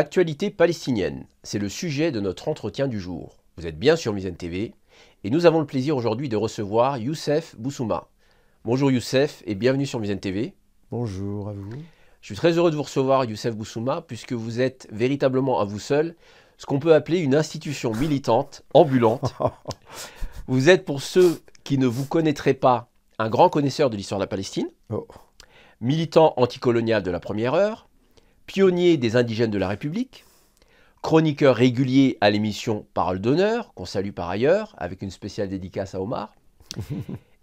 Actualité palestinienne, c'est le sujet de notre entretien du jour. Vous êtes bien sur Mizen TV et nous avons le plaisir aujourd'hui de recevoir Youssef Boussouma. Bonjour Youssef et bienvenue sur Mizen TV. Bonjour à vous. Je suis très heureux de vous recevoir Youssef Boussouma puisque vous êtes véritablement à vous seul ce qu'on peut appeler une institution militante ambulante. vous êtes pour ceux qui ne vous connaîtraient pas un grand connaisseur de l'histoire de la Palestine, oh. militant anticolonial de la première heure, pionnier des indigènes de la République, chroniqueur régulier à l'émission Parole d'honneur, qu'on salue par ailleurs, avec une spéciale dédicace à Omar.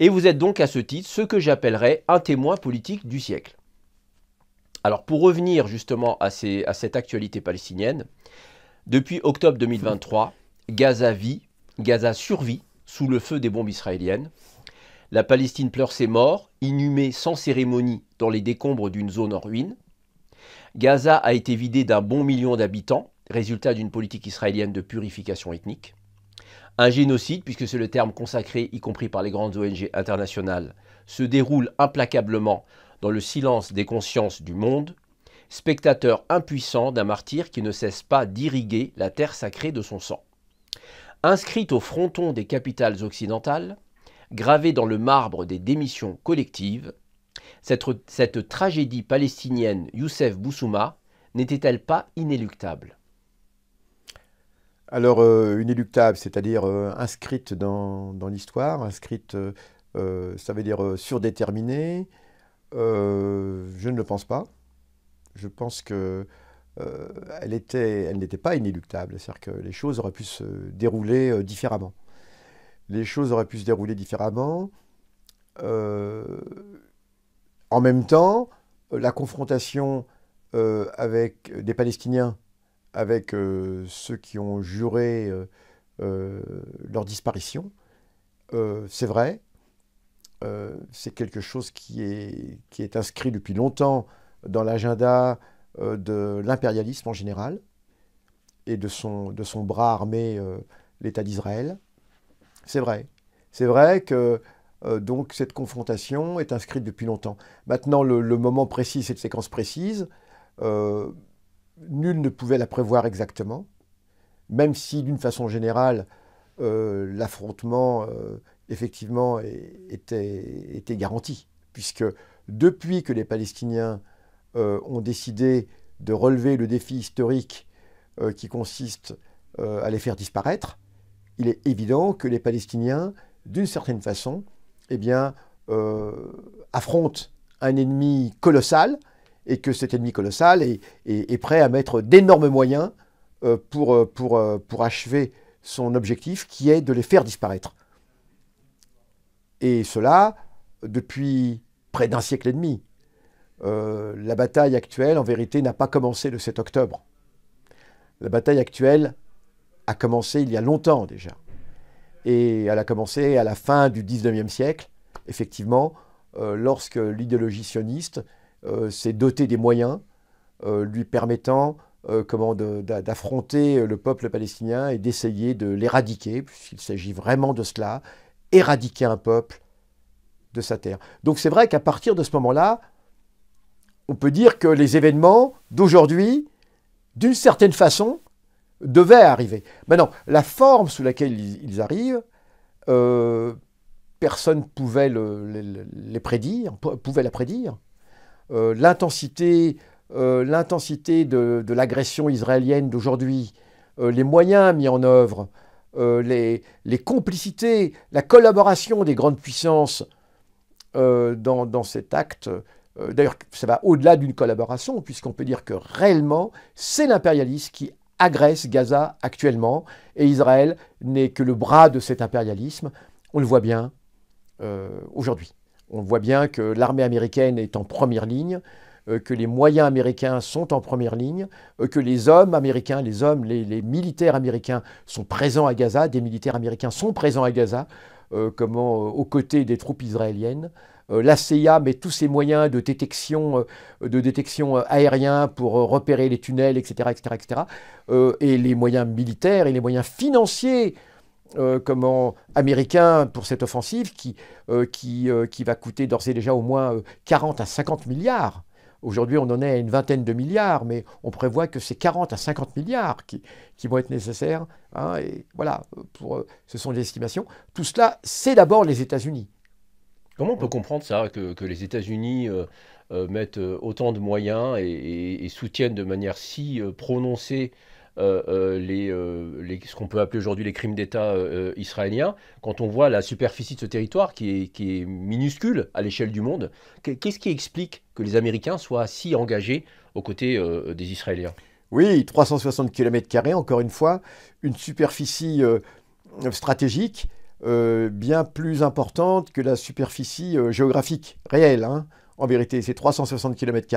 Et vous êtes donc à ce titre ce que j'appellerais un témoin politique du siècle. Alors pour revenir justement à, cette actualité palestinienne, depuis octobre 2023, Gaza vit, Gaza survit sous le feu des bombes israéliennes. La Palestine pleure ses morts, inhumée sans cérémonie dans les décombres d'une zone en ruine. Gaza a été vidée d'un bon million d'habitants, résultat d'une politique israélienne de purification ethnique. Un génocide, puisque c'est le terme consacré, y compris par les grandes ONG internationales, se déroule implacablement dans le silence des consciences du monde, spectateur impuissant d'un martyr qui ne cesse pas d'irriguer la terre sacrée de son sang. Inscrite au fronton des capitales occidentales, gravée dans le marbre des démissions collectives, cette, tragédie palestinienne Youssef Boussouma n'était-elle pas inéluctable Alors, euh, inéluctable, c'est-à-dire euh, inscrite dans, l'histoire, inscrite, euh, ça veut dire surdéterminée, je ne le pense pas. Je pense que elle, était, elle n'était pas inéluctable. C'est-à-dire que les choses auraient pu se dérouler différemment. Les choses auraient pu se dérouler différemment. En même temps, euh, la confrontation euh, avec euh, des Palestiniens, avec ceux qui ont juré leur disparition, c'est vrai, c'est quelque chose qui est, qui est inscrit depuis longtemps dans l'agenda de l'impérialisme en général et de son, de son bras armé, l'État d'Israël. C'est vrai. C'est vrai que euh, donc cette confrontation est inscrite depuis longtemps. Maintenant, le, moment précis, cette séquence précise, euh, nul ne pouvait la prévoir exactement, même si d'une façon générale, euh, l'affrontement, effectivement, était, garanti, puisque depuis que les Palestiniens ont décidé de relever le défi historique qui consiste à les faire disparaître, il est évident que les Palestiniens, d'une certaine façon, eh bien, euh, affronte un ennemi colossal et que cet ennemi colossal est, prêt à mettre d'énormes moyens euh, pour, euh, pour, pour achever son objectif qui est de les faire disparaître. Et cela depuis près d'un siècle et demi. la bataille actuelle, en vérité, n'a pas commencé le 7 octobre. La bataille actuelle a commencé il y a longtemps déjà. Et elle a commencé à la fin du 19e siècle, effectivement, euh, lorsque l'idéologie sioniste euh, s'est dotée des moyens euh, lui permettant d'affronter le peuple palestinien et d'essayer de l'éradiquer, puisqu'il s'agit vraiment de cela, éradiquer un peuple de sa terre. Donc c'est vrai qu'à partir de ce moment-là, on peut dire que les événements d'aujourd'hui, d'une certaine façon, devait arriver. Maintenant, la forme sous laquelle ils, arrivent, euh, personne ne pouvait les prédire, pouvait la prédire. Euh, l'intensité, euh, de, l'agression israélienne d'aujourd'hui, les moyens mis en œuvre, les, complicités, la collaboration des grandes puissances dans, dans, cet acte. D'ailleurs, ça va au-delà d'une collaboration, puisqu'on peut dire que réellement, c'est l'impérialisme qui agresse Gaza actuellement, et Israël n'est que le bras de cet impérialisme. On le voit bien euh, aujourd'hui. On voit bien que l'armée américaine est en première ligne, euh, que les moyens américains sont en première ligne, euh, que les hommes américains, les hommes, les, les, militaires américains sont présents à Gaza, des militaires américains sont présents à Gaza, comment, aux côtés des troupes israéliennes. Euh, la CIA met tous ses moyens de détection, euh, de détection euh, aérien pour repérer les tunnels, etc. etc., etc. et les moyens militaires et les moyens financiers américains comment, pour cette offensive qui, qui, va coûter d'ores et déjà au moins 40 à 50 milliards. Aujourd'hui, on en est à une vingtaine de milliards, mais on prévoit que c'est 40 à 50 milliards qui, vont être nécessaires. Hein, et voilà, pour, ce sont des estimations. Tout cela, c'est d'abord les États-Unis. Comment on peut comprendre ça, que, les États-Unis euh, euh, mettent euh, autant de moyens et, soutiennent de manière si prononcée ce qu'on peut appeler aujourd'hui les crimes d'État israéliens, quand on voit la superficie de ce territoire qui est, qui est minuscule à l'échelle du monde Qu'est-ce qui explique que les Américains soient si engagés aux côtés des Israéliens Oui, 360 km, encore une fois, une superficie stratégique euh, bien plus importante que la superficie euh, géographique réelle. Hein. En vérité, ces 360 km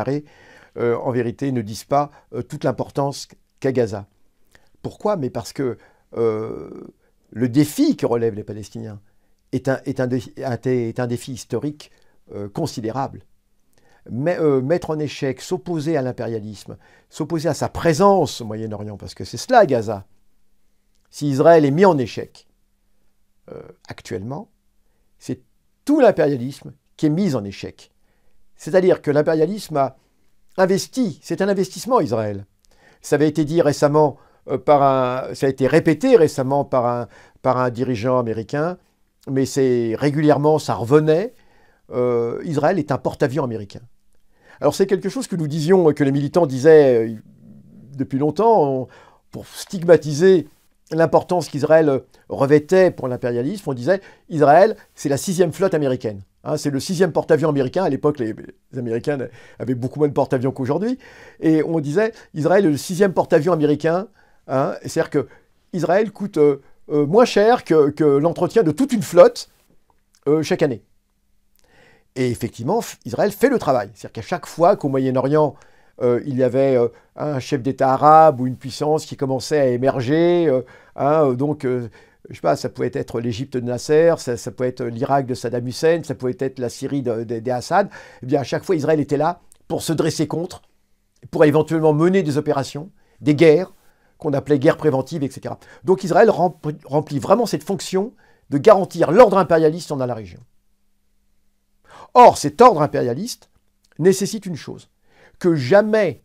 en vérité, ne disent pas euh, toute l'importance qu'a Gaza. Pourquoi Mais parce que le défi que relèvent les Palestiniens est un, défi, historique considérable. mettre en échec, s'opposer à l'impérialisme, s'opposer à sa présence au Moyen-Orient, parce que c'est cela Gaza. Si Israël est mis en échec, euh, actuellement, c'est tout l'impérialisme qui est mis en échec. C'est-à-dire que l'impérialisme a investi, c'est un investissement Israël. Ça avait été dit récemment euh, par un, ça a été répété récemment par un, par un dirigeant américain, mais c'est régulièrement ça revenait. Euh, Israël est un porte-avions américain. Alors c'est quelque chose que nous disions, que les militants disaient depuis longtemps, pour stigmatiser l'importance qu'Israël euh, revêtait pour l'impérialisme, on disait Israël, c'est la sixième flotte américaine. Hein, c'est le sixième porte-avions américain. À l'époque, les, Américains avaient beaucoup moins de porte-avions qu'aujourd'hui. Et on disait Israël est le sixième porte-avions américain. Hein. C'est-à-dire que Israël coûte euh, euh, moins cher que, l'entretien de toute une flotte chaque année. Et effectivement, Israël fait le travail. C'est-à-dire qu'à chaque fois qu'au Moyen-Orient, euh, il y avait euh, un chef d'État arabe ou une puissance qui commençait à émerger. Euh, hein, donc, je sais pas, ça pouvait être l'Égypte de Nasser, ça, pouvait être l'Irak de Saddam Hussein, ça pouvait être la Syrie des Assad. Eh bien, à chaque fois, Israël était là pour se dresser contre, pour éventuellement mener des opérations, des guerres, qu'on appelait guerres préventives, etc. Donc, Israël remplit vraiment cette fonction de garantir l'ordre impérialiste dans la région. Or, cet ordre impérialiste nécessite une chose que jamais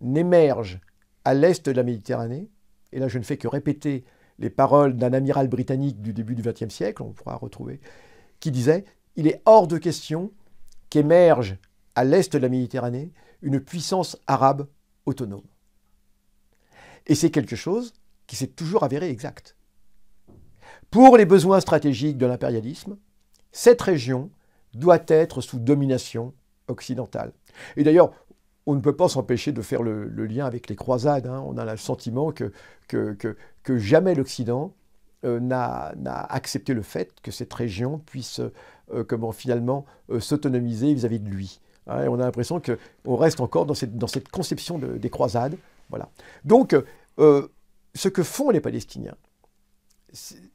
n'émerge à l'est de la Méditerranée, et là je ne fais que répéter les paroles d'un amiral britannique du début du XXe siècle, on pourra retrouver, qui disait Il est hors de question qu'émerge à l'est de la Méditerranée une puissance arabe autonome. Et c'est quelque chose qui s'est toujours avéré exact. Pour les besoins stratégiques de l'impérialisme, cette région doit être sous domination occidentale. Et d'ailleurs, on ne peut pas s'empêcher de faire le, lien avec les croisades. Hein. On a le sentiment que, jamais l'Occident euh, n'a accepté le fait que cette région puisse euh, comment, finalement euh, s'autonomiser vis-à-vis de lui. Hein. on a l'impression qu'on reste encore dans cette, conception des croisades. Voilà. Donc, ce que font les Palestiniens,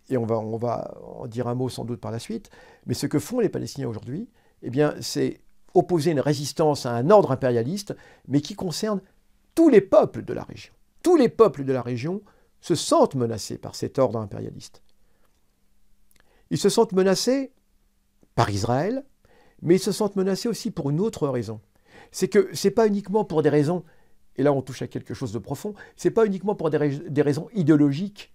et on va, on va en dire un mot sans doute par la suite, mais ce que font les Palestiniens aujourd'hui, eh c'est opposer une résistance à un ordre impérialiste, mais qui concerne tous les peuples de la région. Tous les peuples de la région se sentent menacés par cet ordre impérialiste. Ils se sentent menacés par Israël, mais ils se sentent menacés aussi pour une autre raison. C'est que ce n'est pas uniquement pour des raisons, et là on touche à quelque chose de profond, ce n'est pas uniquement pour des, raisons idéologiques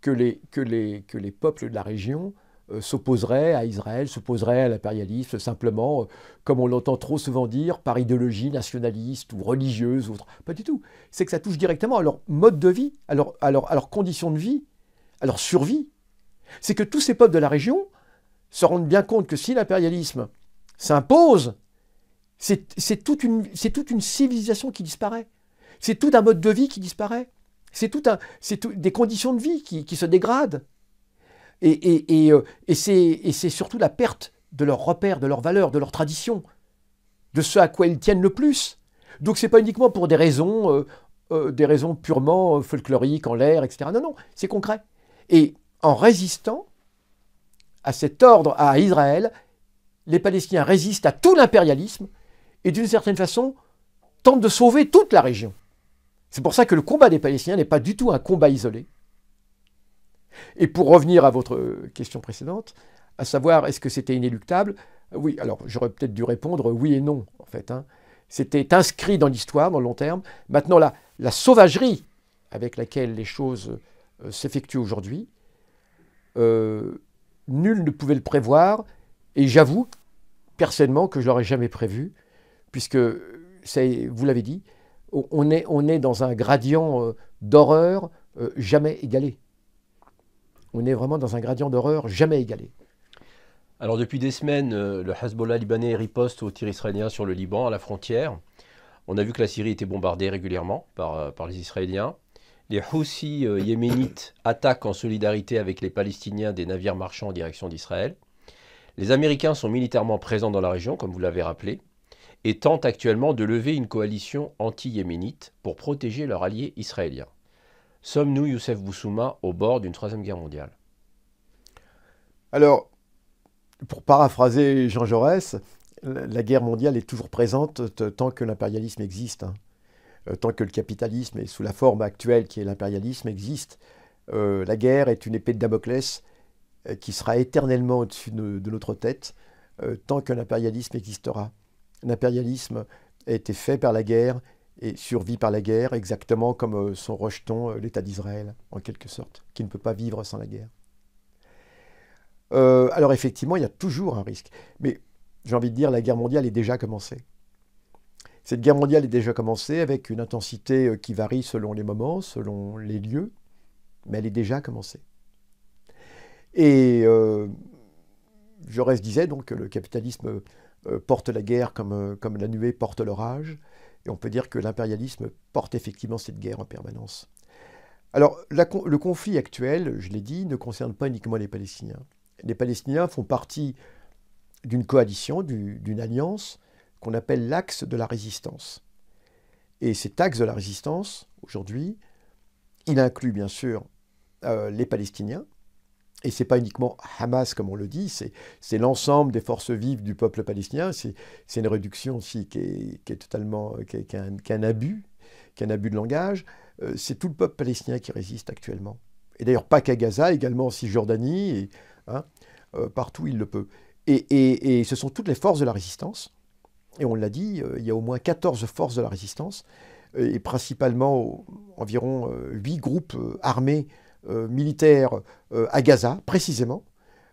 que que les peuples de la région euh, s'opposerait à Israël, s'opposerait à l'impérialisme, simplement, euh, comme on l'entend trop souvent dire, par idéologie nationaliste ou religieuse. Ou autre. Pas du tout. C'est que ça touche directement à leur mode de vie, à leurs conditions de vie, à leur survie. C'est que tous ces peuples de la région se rendent bien compte que si l'impérialisme s'impose, c'est toute, toute, une civilisation qui disparaît. C'est tout un mode de vie qui disparaît. C'est tout, tout des conditions de vie qui se dégradent. Euh, et, c'est surtout la perte de leurs repères, de leurs valeurs, de leurs traditions, de ce à quoi ils tiennent le plus. Donc c'est pas uniquement pour des raisons, euh, euh, des raisons purement folkloriques, en l'air, etc. Non, non, c'est concret. Et en résistant à cet ordre à Israël, les Palestiniens résistent à tout l'impérialisme et d'une certaine façon tentent de sauver toute la région. C'est pour ça que le combat des Palestiniens n'est pas du tout un combat isolé. Et pour revenir à votre question précédente, à savoir est-ce que c'était inéluctable Oui, alors j'aurais peut-être dû répondre oui et non, en fait. Hein. C'était inscrit dans l'histoire, dans le long terme. Maintenant, la, la sauvagerie avec laquelle les choses euh, s'effectuent aujourd'hui, euh, nul ne pouvait le prévoir, et j'avoue personnellement que je l'aurais jamais prévu, puisque, vous l'avez dit, on est, on est dans un gradient euh, d'horreur jamais égalé on est vraiment dans un gradient d'horreur jamais égalé. Alors depuis des semaines, euh, le Hezbollah libanais riposte aux tirs israéliens sur le Liban, à la frontière. On a vu que la Syrie était bombardée régulièrement par, euh, les Israéliens. Les Houthis euh, yéménites attaquent en solidarité avec les Palestiniens des navires marchands en direction d'Israël. Les Américains sont militairement présents dans la région, comme vous l'avez rappelé, et tentent actuellement de lever une coalition anti-yéménite pour protéger leurs alliés israéliens. Sommes-nous, Youssef Boussouma, au bord d'une troisième guerre mondiale Alors, pour paraphraser Jean Jaurès, la guerre mondiale est toujours présente tant que l'impérialisme existe. Hein. Euh, tant que le capitalisme est sous la forme actuelle qui est l'impérialisme existe, euh, la guerre est une épée de Damoclès euh, qui sera éternellement au-dessus de, notre tête tant que l'impérialisme existera. L'impérialisme a été fait par la guerre, et survit par la guerre, exactement comme euh, son rejeton, euh, l'État d'Israël, en quelque sorte, qui ne peut pas vivre sans la guerre. Euh, alors effectivement, il y a toujours un risque, mais j'ai envie de dire, la guerre mondiale est déjà commencée. Cette guerre mondiale est déjà commencée avec une intensité qui varie selon les moments, selon les lieux, mais elle est déjà commencée. Et euh, Jaurès disait donc que le capitalisme porte la guerre comme, comme la nuée porte l'orage, et on peut dire que l'impérialisme porte effectivement cette guerre en permanence. Alors, le conflit actuel, je l'ai dit, ne concerne pas uniquement les Palestiniens. Les Palestiniens font partie d'une coalition, d'une alliance qu'on appelle l'axe de la résistance. Et cet axe de la résistance, aujourd'hui, il inclut bien sûr euh, les Palestiniens, et ce n'est pas uniquement Hamas, comme on le dit, c'est l'ensemble des forces vives du peuple palestinien. C'est une réduction aussi qui est, totalement. qui, est, un, abus, qui est un abus de langage. Euh, c'est tout le peuple palestinien qui résiste actuellement. Et d'ailleurs, pas qu'à Gaza, également en Cisjordanie, et, hein, euh, partout il le peut. Et, ce sont toutes les forces de la résistance. Et on l'a dit, euh, il y a au moins 14 forces de la résistance, et principalement environ 8 groupes armés euh, militaires euh, à Gaza, précisément.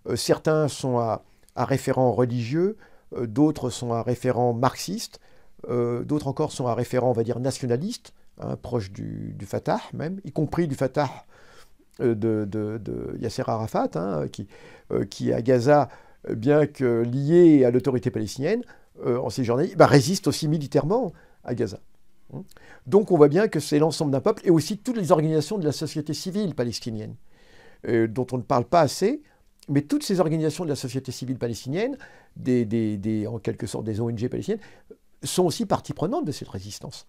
Euh, certains sont à, référent religieux, d'autres sont à référent marxiste, d'autres encore sont à référent, on va dire, nationaliste, hein, proche du, Fatah même, y compris du Fatah de, Yasser Arafat, hein, qui, qui à Gaza, bien que lié à l'autorité palestinienne, en Cisjordanie, bah, résiste aussi militairement à Gaza. Mmh. Donc on voit bien que c'est l'ensemble d'un peuple et aussi toutes les organisations de la société civile palestinienne, euh, dont on ne parle pas assez, mais toutes ces organisations de la société civile palestinienne, en quelque sorte des ONG palestiniennes, sont aussi partie prenante de cette résistance.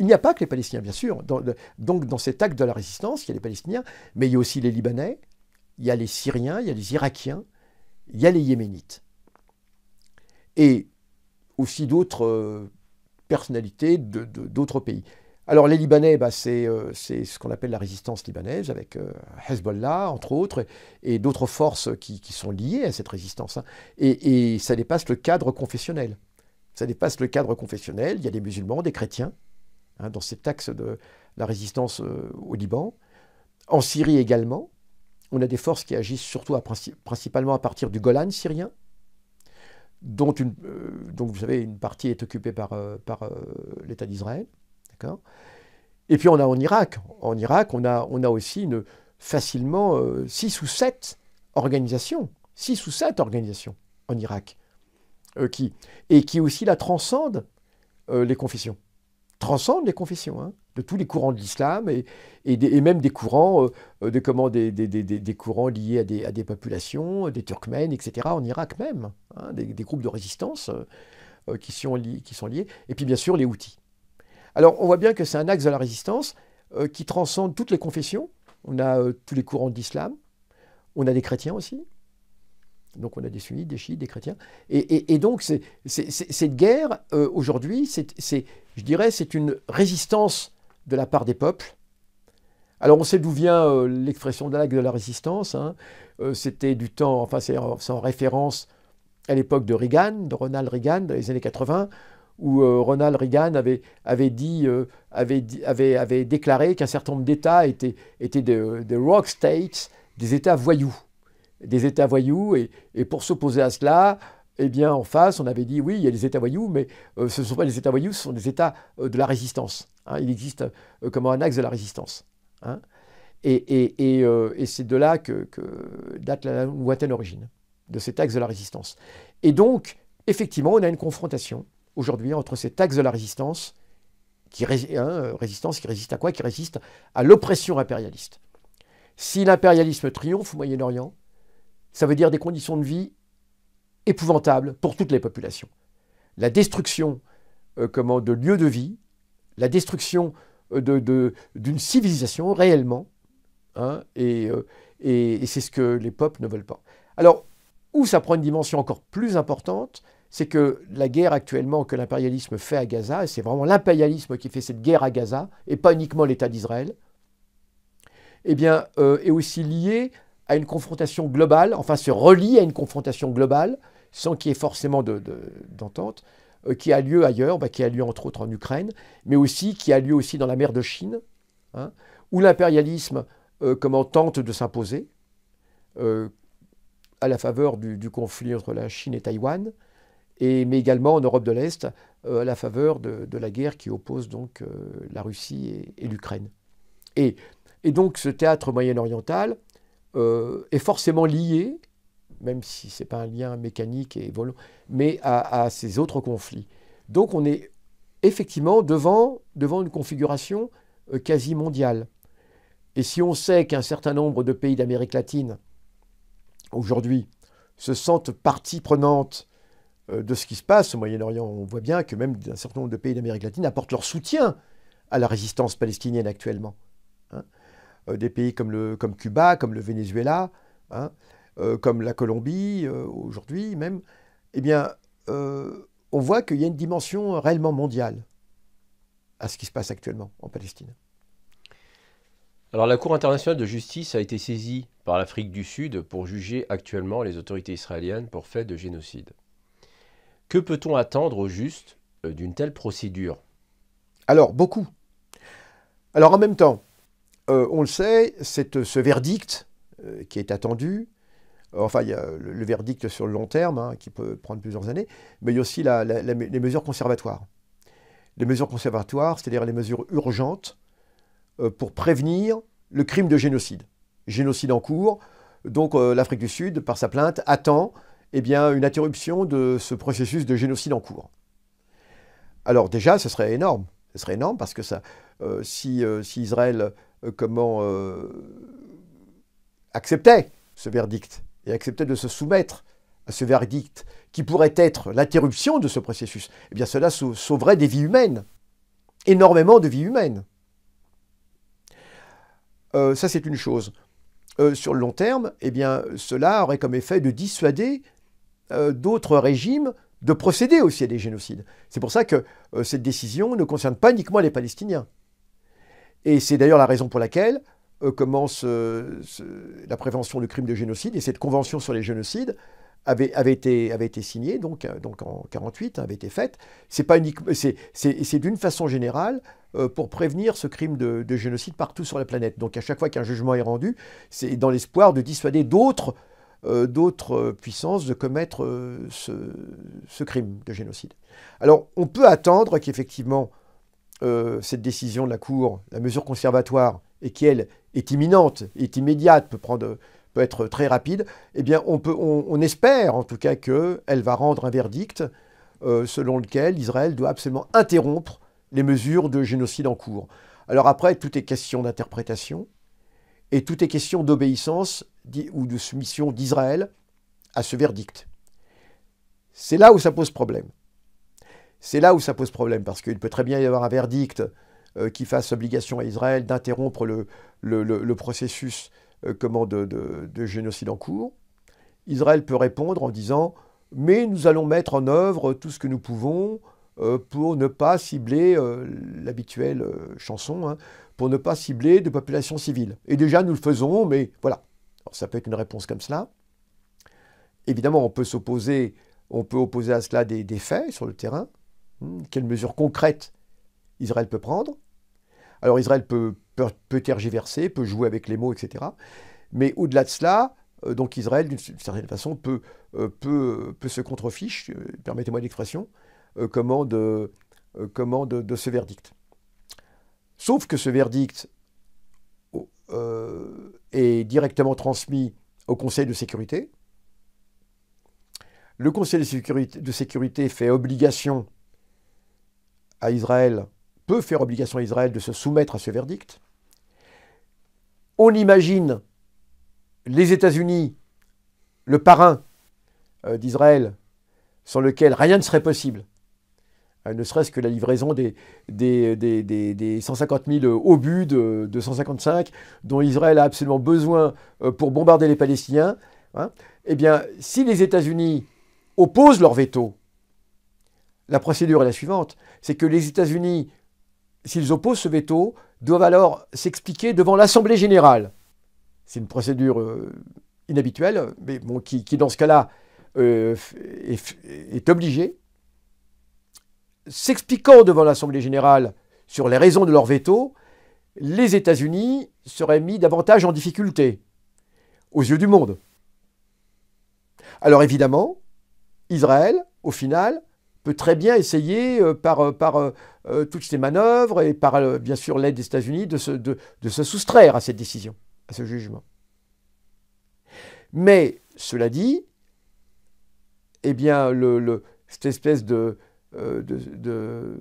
Il n'y a pas que les Palestiniens, bien sûr. donc dans cet acte de la résistance, il y a les Palestiniens, mais il y a aussi les Libanais, il y a les Syriens, il y a les Irakiens, il y a les Yéménites. Et aussi d'autres euh, personnalités d'autres pays. Alors les Libanais, bah, euh, c'est ce qu'on appelle la résistance libanaise, avec euh, Hezbollah, entre autres, et, d'autres forces qui, sont liées à cette résistance. Hein. Et, ça dépasse le cadre confessionnel. Ça dépasse le cadre confessionnel. Il y a des musulmans, des chrétiens, hein, dans cet axe de la résistance euh, au Liban. En Syrie également, on a des forces qui agissent surtout principalement à partir du Golan syrien, dont, une, euh, vous savez, une partie est occupée par, euh, par euh, l'État d'Israël. D'accord Et puis on a en Irak. En Irak, on a, on a aussi facilement 6 ou sept organisations. six ou sept organisations en Irak. qui, et qui aussi la transcendent les confessions. Transcendent les confessions, hein, de tous les courants de l'islam et, même des courants, euh, euh, de comment des, des, courants liés à des, populations, des Turkmènes, etc., en Irak même, hein, des, groupes de résistance euh, qui, sont liés, qui, sont liés, et puis bien sûr les outils. Alors on voit bien que c'est un axe de la résistance qui transcende toutes les confessions, on a tous les courants de l'islam, on a des chrétiens aussi, donc on a des sunnites, des chiites, des chrétiens. Et, donc c'est, cette guerre, euh, aujourd'hui, c'est, je dirais, c'est une résistance de la part des peuples. Alors on sait d'où vient euh, l'expression de la, de la résistance. Hein. Euh, c'était du temps, enfin c'est en, référence à l'époque de Reagan, de Ronald Reagan, dans les années 80, où Ronald Reagan avait, déclaré qu'un certain nombre d'États étaient, des, des rock states, des États voyous des États voyous. Et, pour s'opposer à cela, eh bien, en face, on avait dit oui, il y a des États voyous, mais euh, ce ne sont pas des États voyous, ce sont des États euh, de la résistance. Hein. Il existe euh, comme un axe de la résistance. Hein. Et, c'est de là que, date la lointaine origine, de cet axe de la résistance. Et donc, effectivement, on a une confrontation aujourd'hui entre cet axe de la résistance, qui, hein, résistance, qui résiste à quoi Qui résiste à l'oppression impérialiste. Si l'impérialisme triomphe au Moyen-Orient, ça veut dire des conditions de vie épouvantables pour toutes les populations. La destruction euh, comment, de lieux de vie, la destruction euh, d'une de, civilisation réellement, hein, euh, et, c'est ce que les peuples ne veulent pas. Alors, où ça prend une dimension encore plus importante, c'est que la guerre actuellement que l'impérialisme fait à Gaza, et c'est vraiment l'impérialisme qui fait cette guerre à Gaza, et pas uniquement l'État d'Israël, eh bien, est aussi liée à une confrontation globale, enfin se relie à une confrontation globale, sans qu'il y ait forcément d'entente, euh, qui a lieu ailleurs, bah, qui a lieu entre autres en Ukraine, mais aussi qui a lieu aussi dans la mer de Chine, hein, où l'impérialisme euh, tente de s'imposer euh, à la faveur du, conflit entre la Chine et Taïwan, et, mais également en Europe de l'Est à la faveur de, la guerre qui oppose donc la Russie et, l'Ukraine. et, donc ce théâtre moyen-oriental, euh, est forcément lié, même si ce n'est pas un lien mécanique et volontaire, mais à, ces autres conflits. Donc on est effectivement devant, devant une configuration euh, quasi mondiale. Et si on sait qu'un certain nombre de pays d'Amérique latine, aujourd'hui, se sentent partie prenante euh, de ce qui se passe au Moyen-Orient, on voit bien que même un certain nombre de pays d'Amérique latine apportent leur soutien à la résistance palestinienne actuellement. Hein. Euh, des pays comme, le, Cuba, comme le Venezuela, hein, euh, comme la Colombie euh, aujourd'hui même, eh bien, on voit qu'il y a une dimension réellement mondiale à ce qui se passe actuellement en Palestine. Alors la Cour internationale de justice a été saisie par l'Afrique du Sud pour juger actuellement les autorités israéliennes pour fait de génocide. Que peut-on attendre au juste d'une telle procédure Alors beaucoup. Alors en même temps, euh, on le sait, c'est ce verdict euh, qui est attendu, euh, enfin, il y a le, verdict sur le long terme, hein, qui peut prendre plusieurs années, mais il y a aussi les mesures conservatoires. Les mesures conservatoires, c'est-à-dire les mesures urgentes pour prévenir le crime de génocide. Génocide en cours, donc l'Afrique du Sud, par sa plainte, attend eh bien, une interruption de ce processus de génocide en cours. Alors déjà, ce serait énorme. Ce serait énorme parce que ça, si, si Israël euh, comment, euh, accepter ce verdict et accepter de se soumettre à ce verdict qui pourrait être l'interruption de ce processus, eh bien cela sauverait des vies humaines, énormément de vies humaines. Euh, ça, c'est une chose. sur le long terme, eh bien, cela aurait comme effet de dissuader d'autres régimes de procéder aussi à des génocides. C'est pour ça que cette décision ne concerne pas uniquement les Palestiniens. Et c'est d'ailleurs la raison pour laquelle euh, commence euh, la prévention du crime de génocide. Et cette convention sur les génocides avait, avait, été, avait été, signée, donc, euh, donc en 1948, hein, avait été faite. C'est, pas c'est, d'une façon générale pour prévenir ce crime de, génocide partout sur la planète. Donc à chaque fois qu'un jugement est rendu, c'est dans l'espoir de dissuader d'autres, d'autres puissances de commettre ce, crime de génocide. Alors on peut attendre qu'effectivement euh, cette décision de la Cour, la mesure conservatoire, et qui, elle, est imminente, est immédiate, peut, prendre, peut être très rapide, eh bien, on, peut, on, espère en tout cas qu'elle va rendre un verdict euh, selon lequel Israël doit absolument interrompre les mesures de génocide en cours. Alors après, tout est question d'interprétation et tout est question d'obéissance ou de soumission d'Israël à ce verdict. C'est là où ça pose problème. C'est là où ça pose problème, parce qu'il peut très bien y avoir un verdict euh, qui fasse obligation à Israël d'interrompre le, processus euh, de, génocide en cours. Israël peut répondre en disant Mais nous allons mettre en œuvre tout ce que nous pouvons euh, pour ne pas cibler l'habituelle chanson, hein, pour ne pas cibler de populations civile. Et déjà, nous le faisons, mais voilà. ça peut être une réponse comme cela. Évidemment, on peut s'opposer, on peut opposer à cela des faits sur le terrain. Hmm, Quelles mesures concrètes Israël peut prendre Alors Israël peut, tergiverser, peut jouer avec les mots, etc. Mais au-delà de cela, euh, donc Israël, d'une certaine façon, peut, euh, se contrefiche, euh, permettez-moi l'expression, comment, de, de, ce verdict. Sauf que ce verdict est directement transmis au Conseil de sécurité. Le Conseil de sécurité fait obligation à Israël, peut faire obligation à Israël de se soumettre à ce verdict. On imagine les États-Unis, le parrain euh, d'Israël, sans lequel rien ne serait possible, euh, ne serait-ce que la livraison des, 150 000 obus de, 155 dont Israël a absolument besoin euh, pour bombarder les Palestiniens, hein. eh bien, si les États-Unis opposent leur veto la procédure est la suivante, c'est que les États-Unis, s'ils opposent ce veto, doivent alors s'expliquer devant l'Assemblée générale. C'est une procédure euh, inhabituelle, mais qui, dans ce cas-là euh, est obligée. S'expliquant devant l'Assemblée générale sur les raisons de leur veto, les États-Unis seraient mis davantage en difficulté aux yeux du monde. Alors évidemment, Israël, au final, très bien essayer euh, par, euh, par euh, toutes ces manœuvres et par, bien sûr, l'aide des États-Unis de se, de, se soustraire à cette décision, à ce jugement. Mais, cela dit, eh bien, le, cette espèce de, de,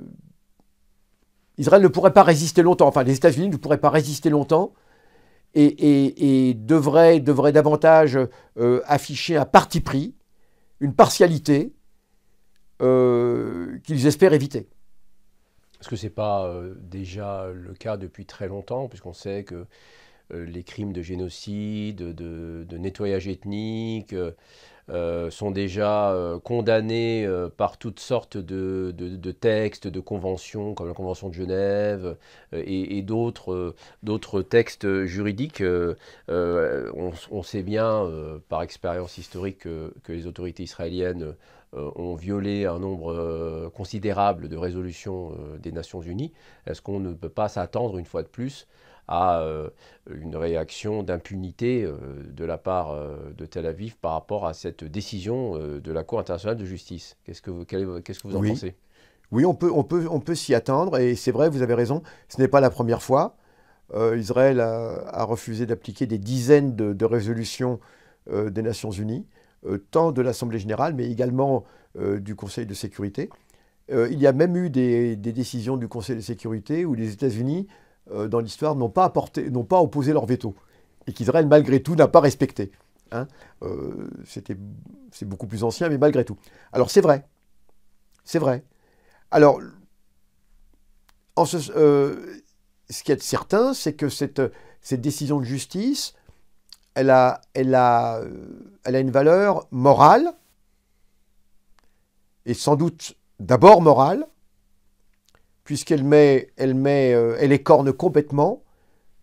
Israël ne pourrait pas résister longtemps, enfin les États-Unis ne pourraient pas résister longtemps et, et, et devraient, davantage afficher un parti pris, une partialité, euh, qu'ils espèrent éviter. Est-ce que ce n'est pas euh, déjà le cas depuis très longtemps, puisqu'on sait que euh, les crimes de génocide, de, nettoyage ethnique sont déjà condamnés par toutes sortes de, textes, de conventions, comme la Convention de Genève et, d'autres, textes juridiques on, sait bien, par expérience historique, que les autorités israéliennes euh, ont violé un nombre euh, considérable de résolutions euh, des Nations Unies, est-ce qu'on ne peut pas s'attendre une fois de plus à une réaction d'impunité de la part de Tel Aviv par rapport à cette décision de la Cour internationale de justice Qu'est-ce que vous, en pensez Oui, on peut, on peut, s'y attendre, et c'est vrai, vous avez raison, ce n'est pas la première fois. Israël a, refusé d'appliquer des dizaines de, résolutions des Nations Unies. Euh, tant de l'Assemblée générale, mais également euh, du Conseil de sécurité. Euh, il y a même eu des, décisions du Conseil de sécurité où les États-Unis, dans l'histoire, n'ont pas, n'ont pas opposé leur veto, et qu'Israël, malgré tout, n'a pas respecté. Hein. c'est beaucoup plus ancien, mais malgré tout. Alors c'est vrai, c'est vrai. Alors, ce, qui est certain, c'est que cette décision de justice elle a, elle a, euh, elle a une valeur morale, et sans doute d'abord morale, puisqu'elle met, elle met, euh, elle écorne complètement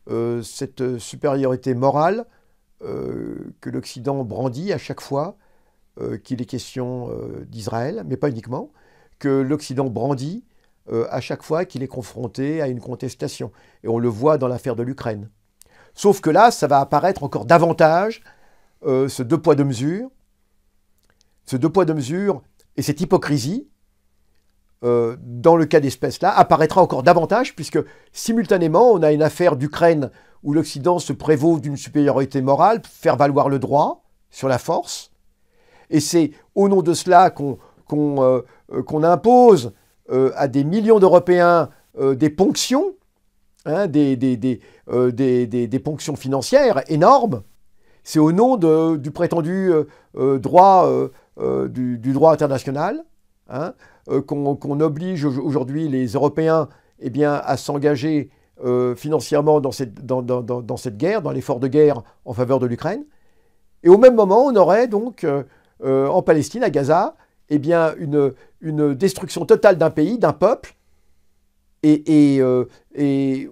euh, cette supériorité morale que l'Occident brandit à chaque fois qu'il est question d'Israël, mais pas uniquement, que l'Occident brandit à chaque fois qu'il est confronté à une contestation. Et on le voit dans l'affaire de l'Ukraine. Sauf que là, ça va apparaître encore davantage, euh, ce deux poids, deux mesures, ce deux poids, deux mesures et cette hypocrisie, euh, dans le cas d'espèce-là, apparaîtra encore davantage, puisque simultanément, on a une affaire d'Ukraine où l'Occident se prévaut d'une supériorité morale, pour faire valoir le droit sur la force, et c'est au nom de cela qu'on euh, impose à des millions d'Européens des ponctions Hein, des, euh, des, des, des, ponctions financières énormes. C'est au nom de, du prétendu euh, euh, droit, du, droit international hein, qu'on oblige aujourd'hui les Européens eh bien, à s'engager financièrement dans cette, dans, dans, dans cette guerre, dans l'effort de guerre en faveur de l'Ukraine. Et au même moment, on aurait donc en Palestine, à Gaza, eh bien, une, une destruction totale d'un pays, d'un peuple, et, et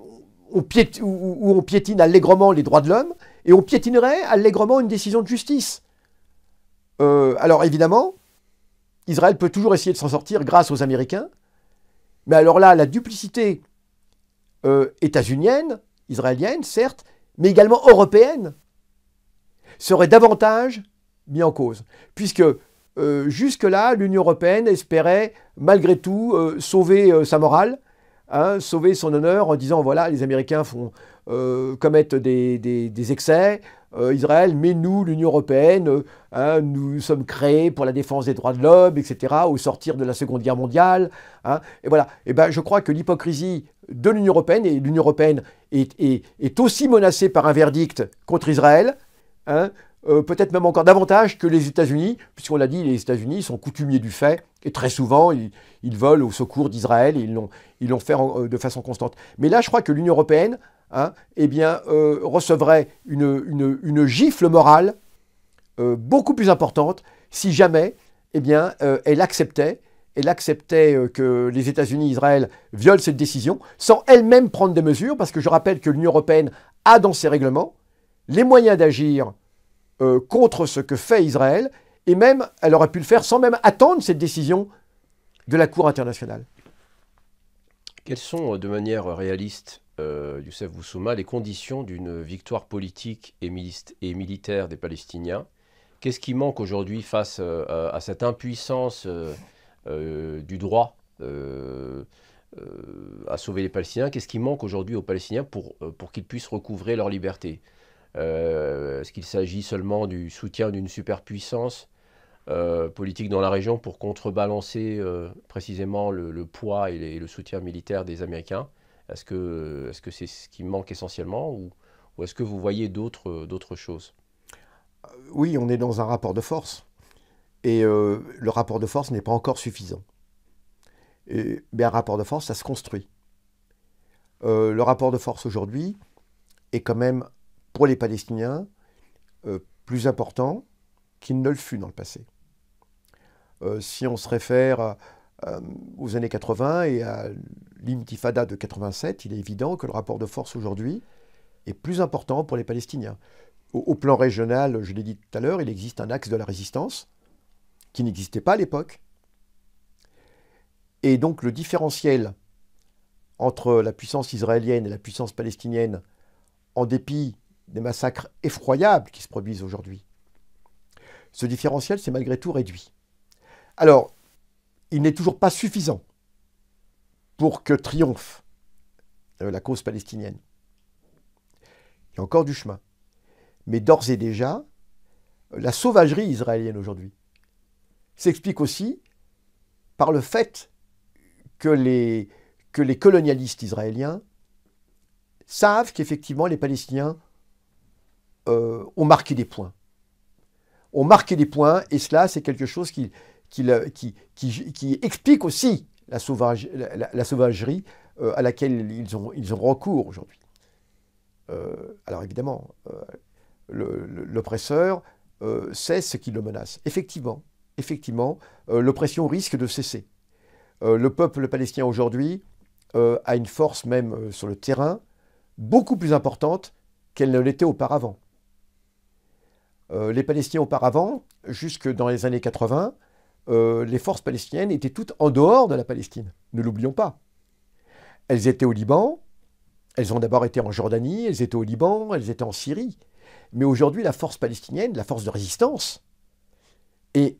on piétine, où, on piétine allègrement les droits de l'homme, et on piétinerait allègrement une décision de justice. Euh, alors évidemment, Israël peut toujours essayer de s'en sortir grâce aux Américains, mais alors là, la duplicité euh, états-unienne, israélienne, certes, mais également européenne, serait davantage mise en cause, puisque euh, jusque-là, l'Union européenne espérait malgré tout sauver sa morale, Hein, sauver son honneur en disant voilà, les Américains font euh, commettent des, excès, euh, Israël, mais nous, l'Union européenne, hein, nous sommes créés pour la défense des droits de l'homme, etc., au sortir de la Seconde Guerre mondiale. Hein. et voilà. Et ben, je crois que l'hypocrisie de l'Union européenne, et l'Union européenne est, aussi menacée par un verdict contre Israël, euh, peut-être même encore davantage que les États-Unis, puisqu'on l'a dit, les États-Unis sont coutumiers du fait et très souvent, ils, volent au secours d'Israël, ils l'ont, ils l'ont fait euh, de façon constante. Mais là, je crois que l'Union européenne hein, eh bien, euh, recevrait une, gifle morale euh, beaucoup plus importante si jamais eh bien, elle acceptait, elle acceptait que les États-Unis et Israël violent cette décision, sans elle-même prendre des mesures, parce que je rappelle que l'Union européenne a dans ses règlements les moyens d'agir contre ce que fait Israël et même, elle aurait pu le faire sans même attendre cette décision de la Cour internationale. Quelles sont, euh, de manière réaliste, euh, Youssef Boussouma, les conditions d'une victoire politique et, militaire des Palestiniens Qu'est-ce qui manque aujourd'hui face euh, à, cette impuissance du droit à sauver les Palestiniens Qu'est-ce qui manque aujourd'hui aux Palestiniens pour, pour qu'ils puissent recouvrer leur liberté Est-ce qu'il s'agit seulement du soutien d'une superpuissance euh, politique dans la région pour contrebalancer euh, précisément le, poids et, le soutien militaire des Américains Est-ce que c'est -ce, que ce qui manque essentiellement ou, ou est-ce que vous voyez d'autres euh, choses Oui, on est dans un rapport de force. Et le rapport de force n'est pas encore suffisant. mais un rapport de force, ça se construit. le rapport de force aujourd'hui est quand même, pour les Palestiniens, plus important qu'il ne le fut dans le passé. Euh, si on se réfère aux années 80 et à l'intifada de 87, il est évident que le rapport de force aujourd'hui est plus important pour les Palestiniens. au plan régional, je l'ai dit tout à l'heure, il existe un axe de la résistance qui n'existait pas à l'époque. Et donc le différentiel entre la puissance israélienne et la puissance palestinienne, en dépit des massacres effroyables qui se produisent aujourd'hui, ce différentiel s'est malgré tout réduit. Alors, il n'est toujours pas suffisant pour que triomphe euh, la cause palestinienne. Il y a encore du chemin. Mais d'ores et déjà, la sauvagerie israélienne aujourd'hui s'explique aussi par le fait que les, que les colonialistes israéliens savent qu'effectivement les Palestiniens euh, ont marqué des points ont marqué des points, et cela, c'est quelque chose qui, explique aussi la, sauvagerie euh, à laquelle ils ont, recours aujourd'hui. Euh, alors évidemment, euh, l'oppresseur sait ce qui le menace. Effectivement, effectivement l'oppression risque de cesser. le peuple palestinien aujourd'hui a une force même sur le terrain beaucoup plus importante qu'elle ne l'était auparavant. Euh, les Palestiniens auparavant, jusque dans les années 80, euh, les forces palestiniennes étaient toutes en dehors de la Palestine. Ne l'oublions pas. Elles étaient au Liban, elles ont d'abord été en Jordanie, elles étaient au Liban, elles étaient en Syrie. Mais aujourd'hui, la force palestinienne, la force de résistance, et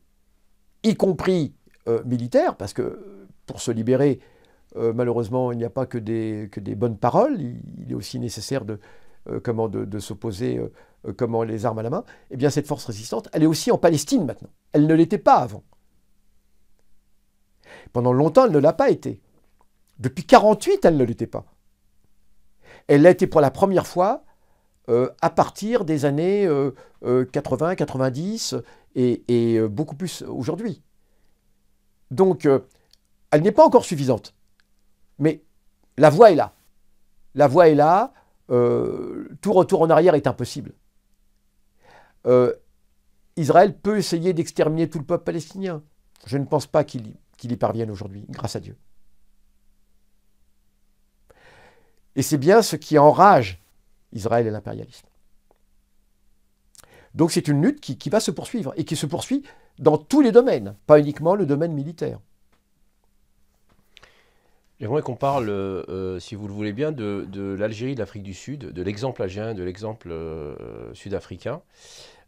y compris euh, militaire, parce que pour se libérer, malheureusement, il n'y a pas que des, bonnes paroles, il est aussi nécessaire de, euh, comment de, s'opposer, euh, euh, comment les armes à la main, eh bien cette force résistante, elle est aussi en Palestine maintenant. Elle ne l'était pas avant. Pendant longtemps, elle ne l'a pas été. Depuis 1948, elle ne l'était pas. Elle l'a été pour la première fois à partir des années 80, 90 et beaucoup plus aujourd'hui. Donc, elle n'est pas encore suffisante. Mais la voie est là. La voie est là. Euh, tout retour en arrière est impossible. Euh, Israël peut essayer d'exterminer tout le peuple palestinien. Je ne pense pas qu'il y parvienne aujourd'hui, grâce à Dieu. Et c'est bien ce qui enrage Israël et l'impérialisme. Donc c'est une lutte qui, va se poursuivre et qui se poursuit dans tous les domaines, pas uniquement le domaine militaire. J'aimerais qu'on parle, euh, euh, si vous le voulez bien, de, de l'Algérie, de l'Afrique du Sud, de l'exemple algérien, de l'exemple euh, sud-africain.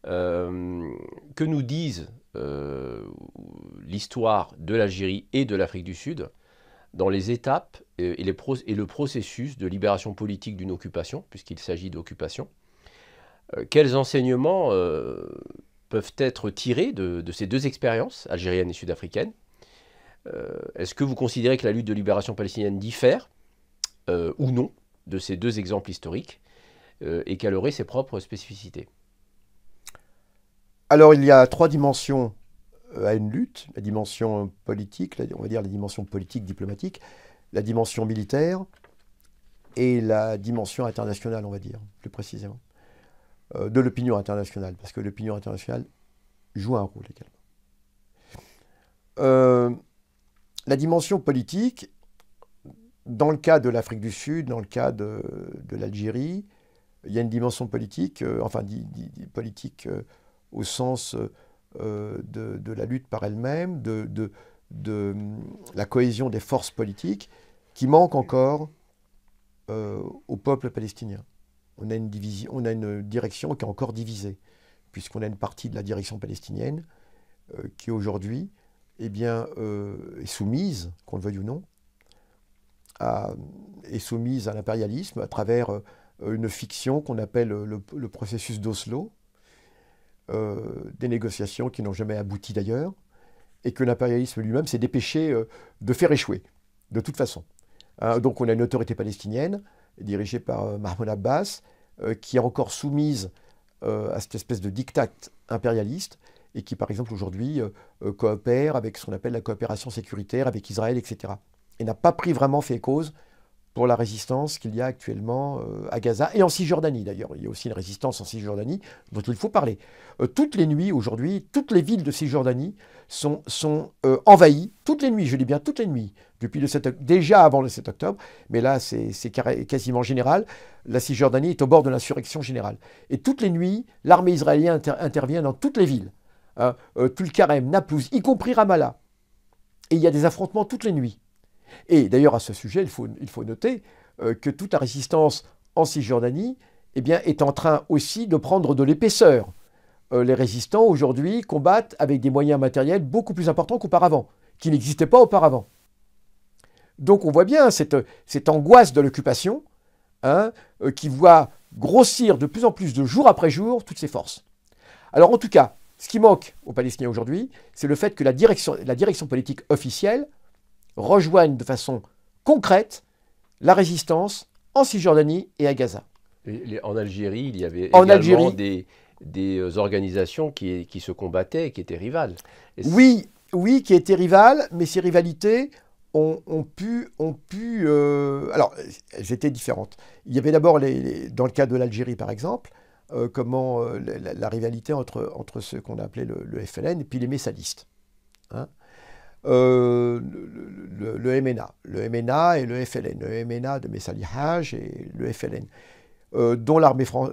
que nous disent l'histoire de l'Algérie et de l'Afrique du Sud dans les étapes et, le processus de libération politique d'une occupation, puisqu'il s'agit d'occupation Quels enseignements peuvent être tirés de, de ces deux expériences, algérienne et sud-africaine euh, est-ce que vous considérez que la lutte de libération palestinienne diffère euh, ou non de ces deux exemples historiques euh, et qu'elle aurait ses propres spécificités Alors il y a trois dimensions à une lutte, la dimension politique, on va dire la dimension politique diplomatique, la dimension militaire et la dimension internationale, on va dire, plus précisément, de l'opinion internationale, parce que l'opinion internationale joue un rôle également la dimension politique, dans le cas de l'Afrique du Sud, dans le cas de, l'Algérie, il y a une dimension politique, euh, enfin politique euh, au sens euh, de, la lutte par elle-même, de, mm, la cohésion des forces politiques, qui manque encore au peuple palestinien. On a, une on a une direction qui est encore divisée, puisqu'on a une partie de la direction palestinienne qui aujourd'hui eh bien, euh, est soumise, qu'on le veuille ou non, à, est soumise à l'impérialisme à travers euh, une fiction qu'on appelle le, processus d'Oslo, euh, des négociations qui n'ont jamais abouti d'ailleurs, et que l'impérialisme lui-même s'est dépêché de faire échouer, de toute façon. Hein, donc on a une autorité palestinienne dirigée par Mahmoud Abbas, qui est encore soumise à cette espèce de diktat impérialiste, et qui, par exemple, aujourd'hui, euh, euh, coopère avec ce qu'on appelle la coopération sécuritaire avec Israël, etc. Et n'a pas pris vraiment fait cause pour la résistance qu'il y a actuellement euh, à Gaza et en Cisjordanie d'ailleurs. Il y a aussi une résistance en Cisjordanie dont il faut parler. toutes les nuits aujourd'hui, toutes les villes de Cisjordanie sont, envahies, toutes les nuits, je dis bien toutes les nuits, depuis le 7 déjà avant le 7 octobre, mais là c'est quasiment général. La Cisjordanie est au bord de l'insurrection générale. Et toutes les nuits, l'armée israélienne intervient dans toutes les villes. Hein, euh, le carême, Naplouse, y compris Ramallah. Et il y a des affrontements toutes les nuits. Et d'ailleurs, à ce sujet, il faut, noter euh, que toute la résistance en Cisjordanie eh bien, est en train aussi de prendre de l'épaisseur. Euh, les résistants, aujourd'hui, combattent avec des moyens matériels beaucoup plus importants qu'auparavant, qui n'existaient pas auparavant. Donc on voit bien cette, angoisse de l'occupation hein, qui voit grossir de plus en plus de jour après jour toutes ces forces. Alors en tout cas, ce qui manque aux Palestiniens aujourd'hui, c'est le fait que la direction, politique officielle rejoigne de façon concrète la résistance en Cisjordanie et à Gaza. en Algérie, il y avait également des, euh, organisations qui, se combattaient, qui étaient rivales. Oui, oui, qui étaient rivales, mais ces rivalités ont, pu... Ont pu euh, alors, elles étaient différentes. Il y avait d'abord, dans le cas de l'Algérie par exemple, euh, comment euh, la, rivalité entre, entre ce qu'on appelait le, le, FLN et puis les messalistes. Hein. Euh, le, le, MNA, le MNA et le FLN, le MNA de Messali Haj et le FLN, dont,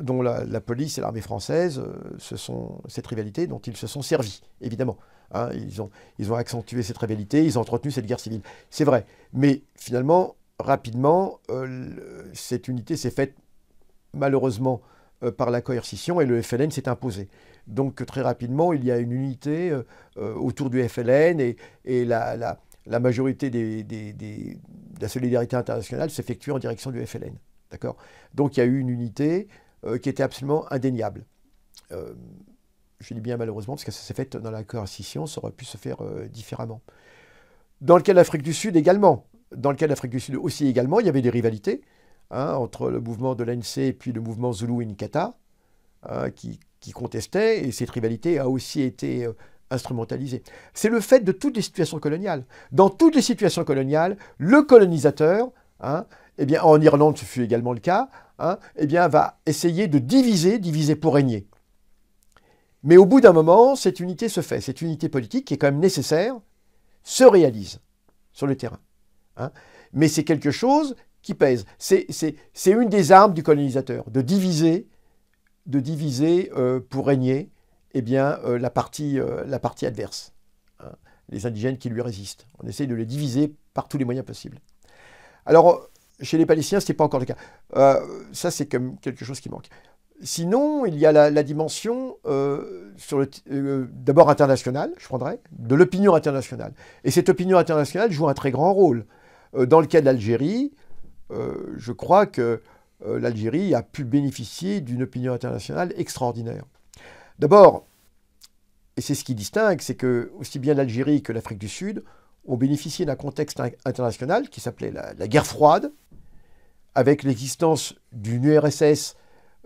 dont la, police et l'armée française, ce sont, cette rivalité dont ils se sont servis, évidemment. Hein. ils, ont, accentué cette rivalité, ils ont entretenu cette guerre civile. C'est vrai. Mais finalement, rapidement, cette unité s'est faite malheureusement euh, par la coercition et le FLN s'est imposé. Donc très rapidement, il y a une unité euh, euh, autour du FLN et, la, majorité de la solidarité internationale s'effectue en direction du FLN. D'accord Donc il y a eu une unité qui était absolument indéniable. je dis bien malheureusement parce que ça s'est fait dans la coercition, ça aurait pu se faire différemment. Dans le cas de l'Afrique du Sud également, dans le l'Afrique du Sud aussi également, il y avait des rivalités. Hein, entre le mouvement de l'ANC et puis le mouvement Zulu Inkatha, hein, qui, contestait, et cette rivalité a aussi été euh, instrumentalisée. C'est le fait de toutes les situations coloniales. Dans toutes les situations coloniales, le colonisateur, hein, eh bien, en Irlande ce fut également le cas, eh bien, va essayer de diviser, diviser pour régner. Mais au bout d'un moment, cette unité se fait, cette unité politique qui est quand même nécessaire, se réalise sur le terrain. Mais c'est quelque chose qui pèse. C'est une des armes du colonisateur, de diviser, de diviser euh, pour régner eh bien, euh, la, partie, euh, la partie adverse, hein. les indigènes qui lui résistent. On essaye de les diviser par tous les moyens possibles. Alors, chez les Palestiniens, ce n'est pas encore le cas. ça, c'est comme quelque chose qui manque. Sinon, il y a la, la dimension d'abord internationale, je prendrais, de l'opinion internationale. Et cette opinion internationale joue un très grand rôle. dans le cas de l'Algérie, euh, je crois que euh, l'Algérie a pu bénéficier d'une opinion internationale extraordinaire. D'abord, et c'est ce qui distingue, c'est que aussi bien l'Algérie que l'Afrique du Sud ont bénéficié d'un contexte international qui s'appelait la, guerre froide, avec l'existence d'une URSS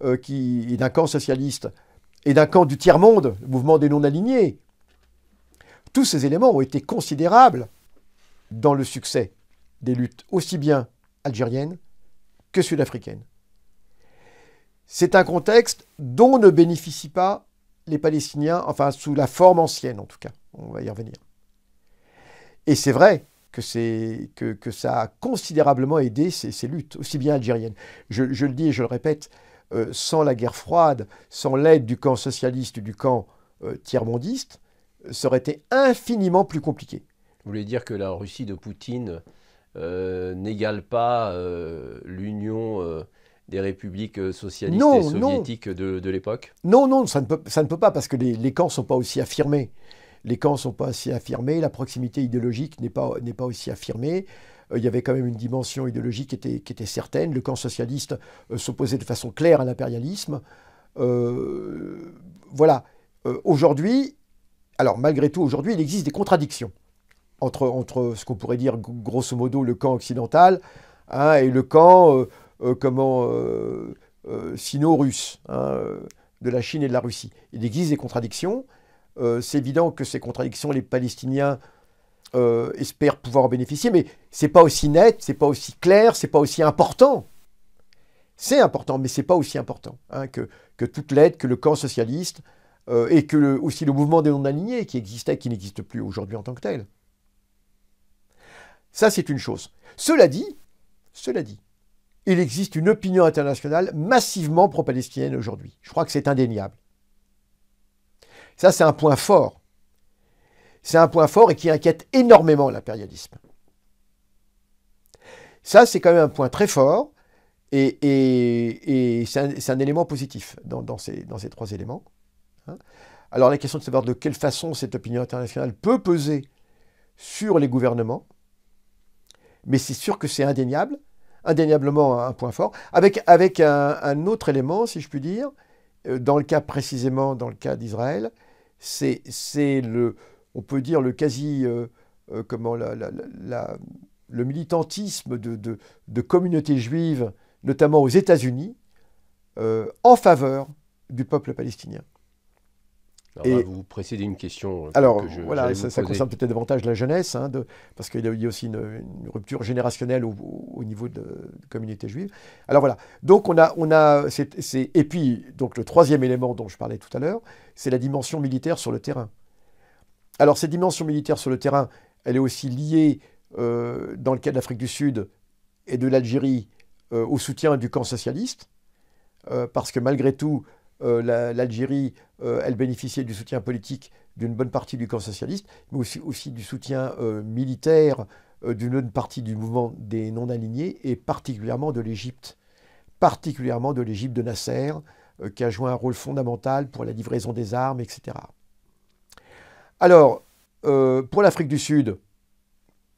euh, et d'un camp socialiste et d'un camp du tiers-monde, le mouvement des non-alignés. Tous ces éléments ont été considérables dans le succès des luttes, aussi bien algérienne que sud-africaine. C'est un contexte dont ne bénéficient pas les Palestiniens, enfin sous la forme ancienne en tout cas, on va y revenir. Et c'est vrai que, que, que, ça a considérablement aidé ces, luttes, aussi bien algériennes. Je, le dis et je le répète, euh, sans la guerre froide, sans l'aide du camp socialiste, du camp euh, tiers-mondiste, ça aurait été infiniment plus compliqué. Vous voulez dire que la Russie de Poutine euh, n'égale pas euh, l'union euh, des républiques socialistes et soviétiques de, de l'époque Non, non, ça ne, peut, ça ne peut pas, parce que les, camps ne sont pas aussi affirmés. Les camps ne sont pas aussi affirmés, la proximité idéologique n'est pas, pas aussi affirmée. il y avait quand même une dimension idéologique qui était, qui était certaine. Le camp socialiste s'opposait de façon claire à l'impérialisme. voilà. aujourd'hui, alors malgré tout, aujourd'hui, il existe des contradictions entre, ce qu'on pourrait dire grosso modo le camp occidental hein, et le camp euh, euh, comment euh, sino-russe hein, de la Chine et de la Russie. Il existe des contradictions. c'est évident que ces contradictions, les Palestiniens espèrent pouvoir en bénéficier, mais c'est pas aussi net, c'est pas aussi clair, c'est pas aussi important. C'est important, mais c'est pas aussi important hein, que, toute l'aide, que le camp socialiste, et que aussi le mouvement des non-alignés qui existait, qui n'existe plus aujourd'hui en tant que tel. Ça, c'est une chose. Cela dit, cela dit, il existe une opinion internationale massivement pro-palestinienne aujourd'hui. Je crois que c'est indéniable. Ça, c'est un point fort. C'est un point fort et qui inquiète énormément l'impérialisme. Ça, c'est quand même un point très fort et, c'est un, élément positif dans, ces, trois éléments. Hein. Alors la question de savoir de quelle façon cette opinion internationale peut peser sur les gouvernements, mais c'est sûr que c'est indéniable, indéniablement un point fort, avec, avec un, autre élément, si je puis dire, euh, dans le cas précisément, dans le cas d'Israël, c'est le, on peut dire le quasi, euh, euh, comment, le militantisme de, communautés juives, notamment aux États-Unis, en faveur du peuple palestinien et, vous précédez une question. Euh, Alors, que je, voilà, ça, concerne peut-être davantage la jeunesse, hein, parce qu'il y a aussi une, rupture générationnelle au, niveau de, la communauté juive. Alors voilà, donc on a. et puis, donc le troisième élément dont je parlais tout à l'heure, c'est la dimension militaire sur le terrain. Alors, cette dimension militaire sur le terrain, elle est aussi liée, euh, dans le cas de l'Afrique du Sud et de l'Algérie, euh, au soutien du camp socialiste, parce que malgré tout, l'Algérie euh, elle bénéficiait du soutien politique d'une bonne partie du camp socialiste, mais aussi, du soutien euh, militaire euh, d'une bonne partie du mouvement des non-alignés, et particulièrement de l'Égypte, particulièrement de l'Égypte de Nasser, qui a joué un rôle fondamental pour la livraison des armes, etc. Alors, pour l'Afrique du Sud,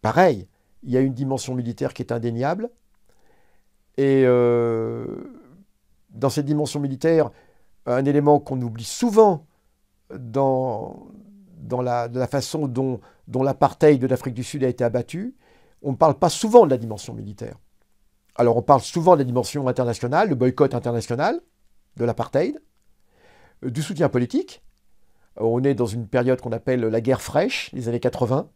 pareil, il y a une dimension militaire qui est indéniable, et dans cette dimension militaire, un élément qu'on oublie souvent dans, la, façon dont, l'apartheid de l'Afrique du Sud a été abattu, on ne parle pas souvent de la dimension militaire. Alors on parle souvent de la dimension internationale, le boycott international, de l'apartheid, euh, du soutien politique. Euh, on est dans une période qu'on appelle la guerre fraîche, les années 80.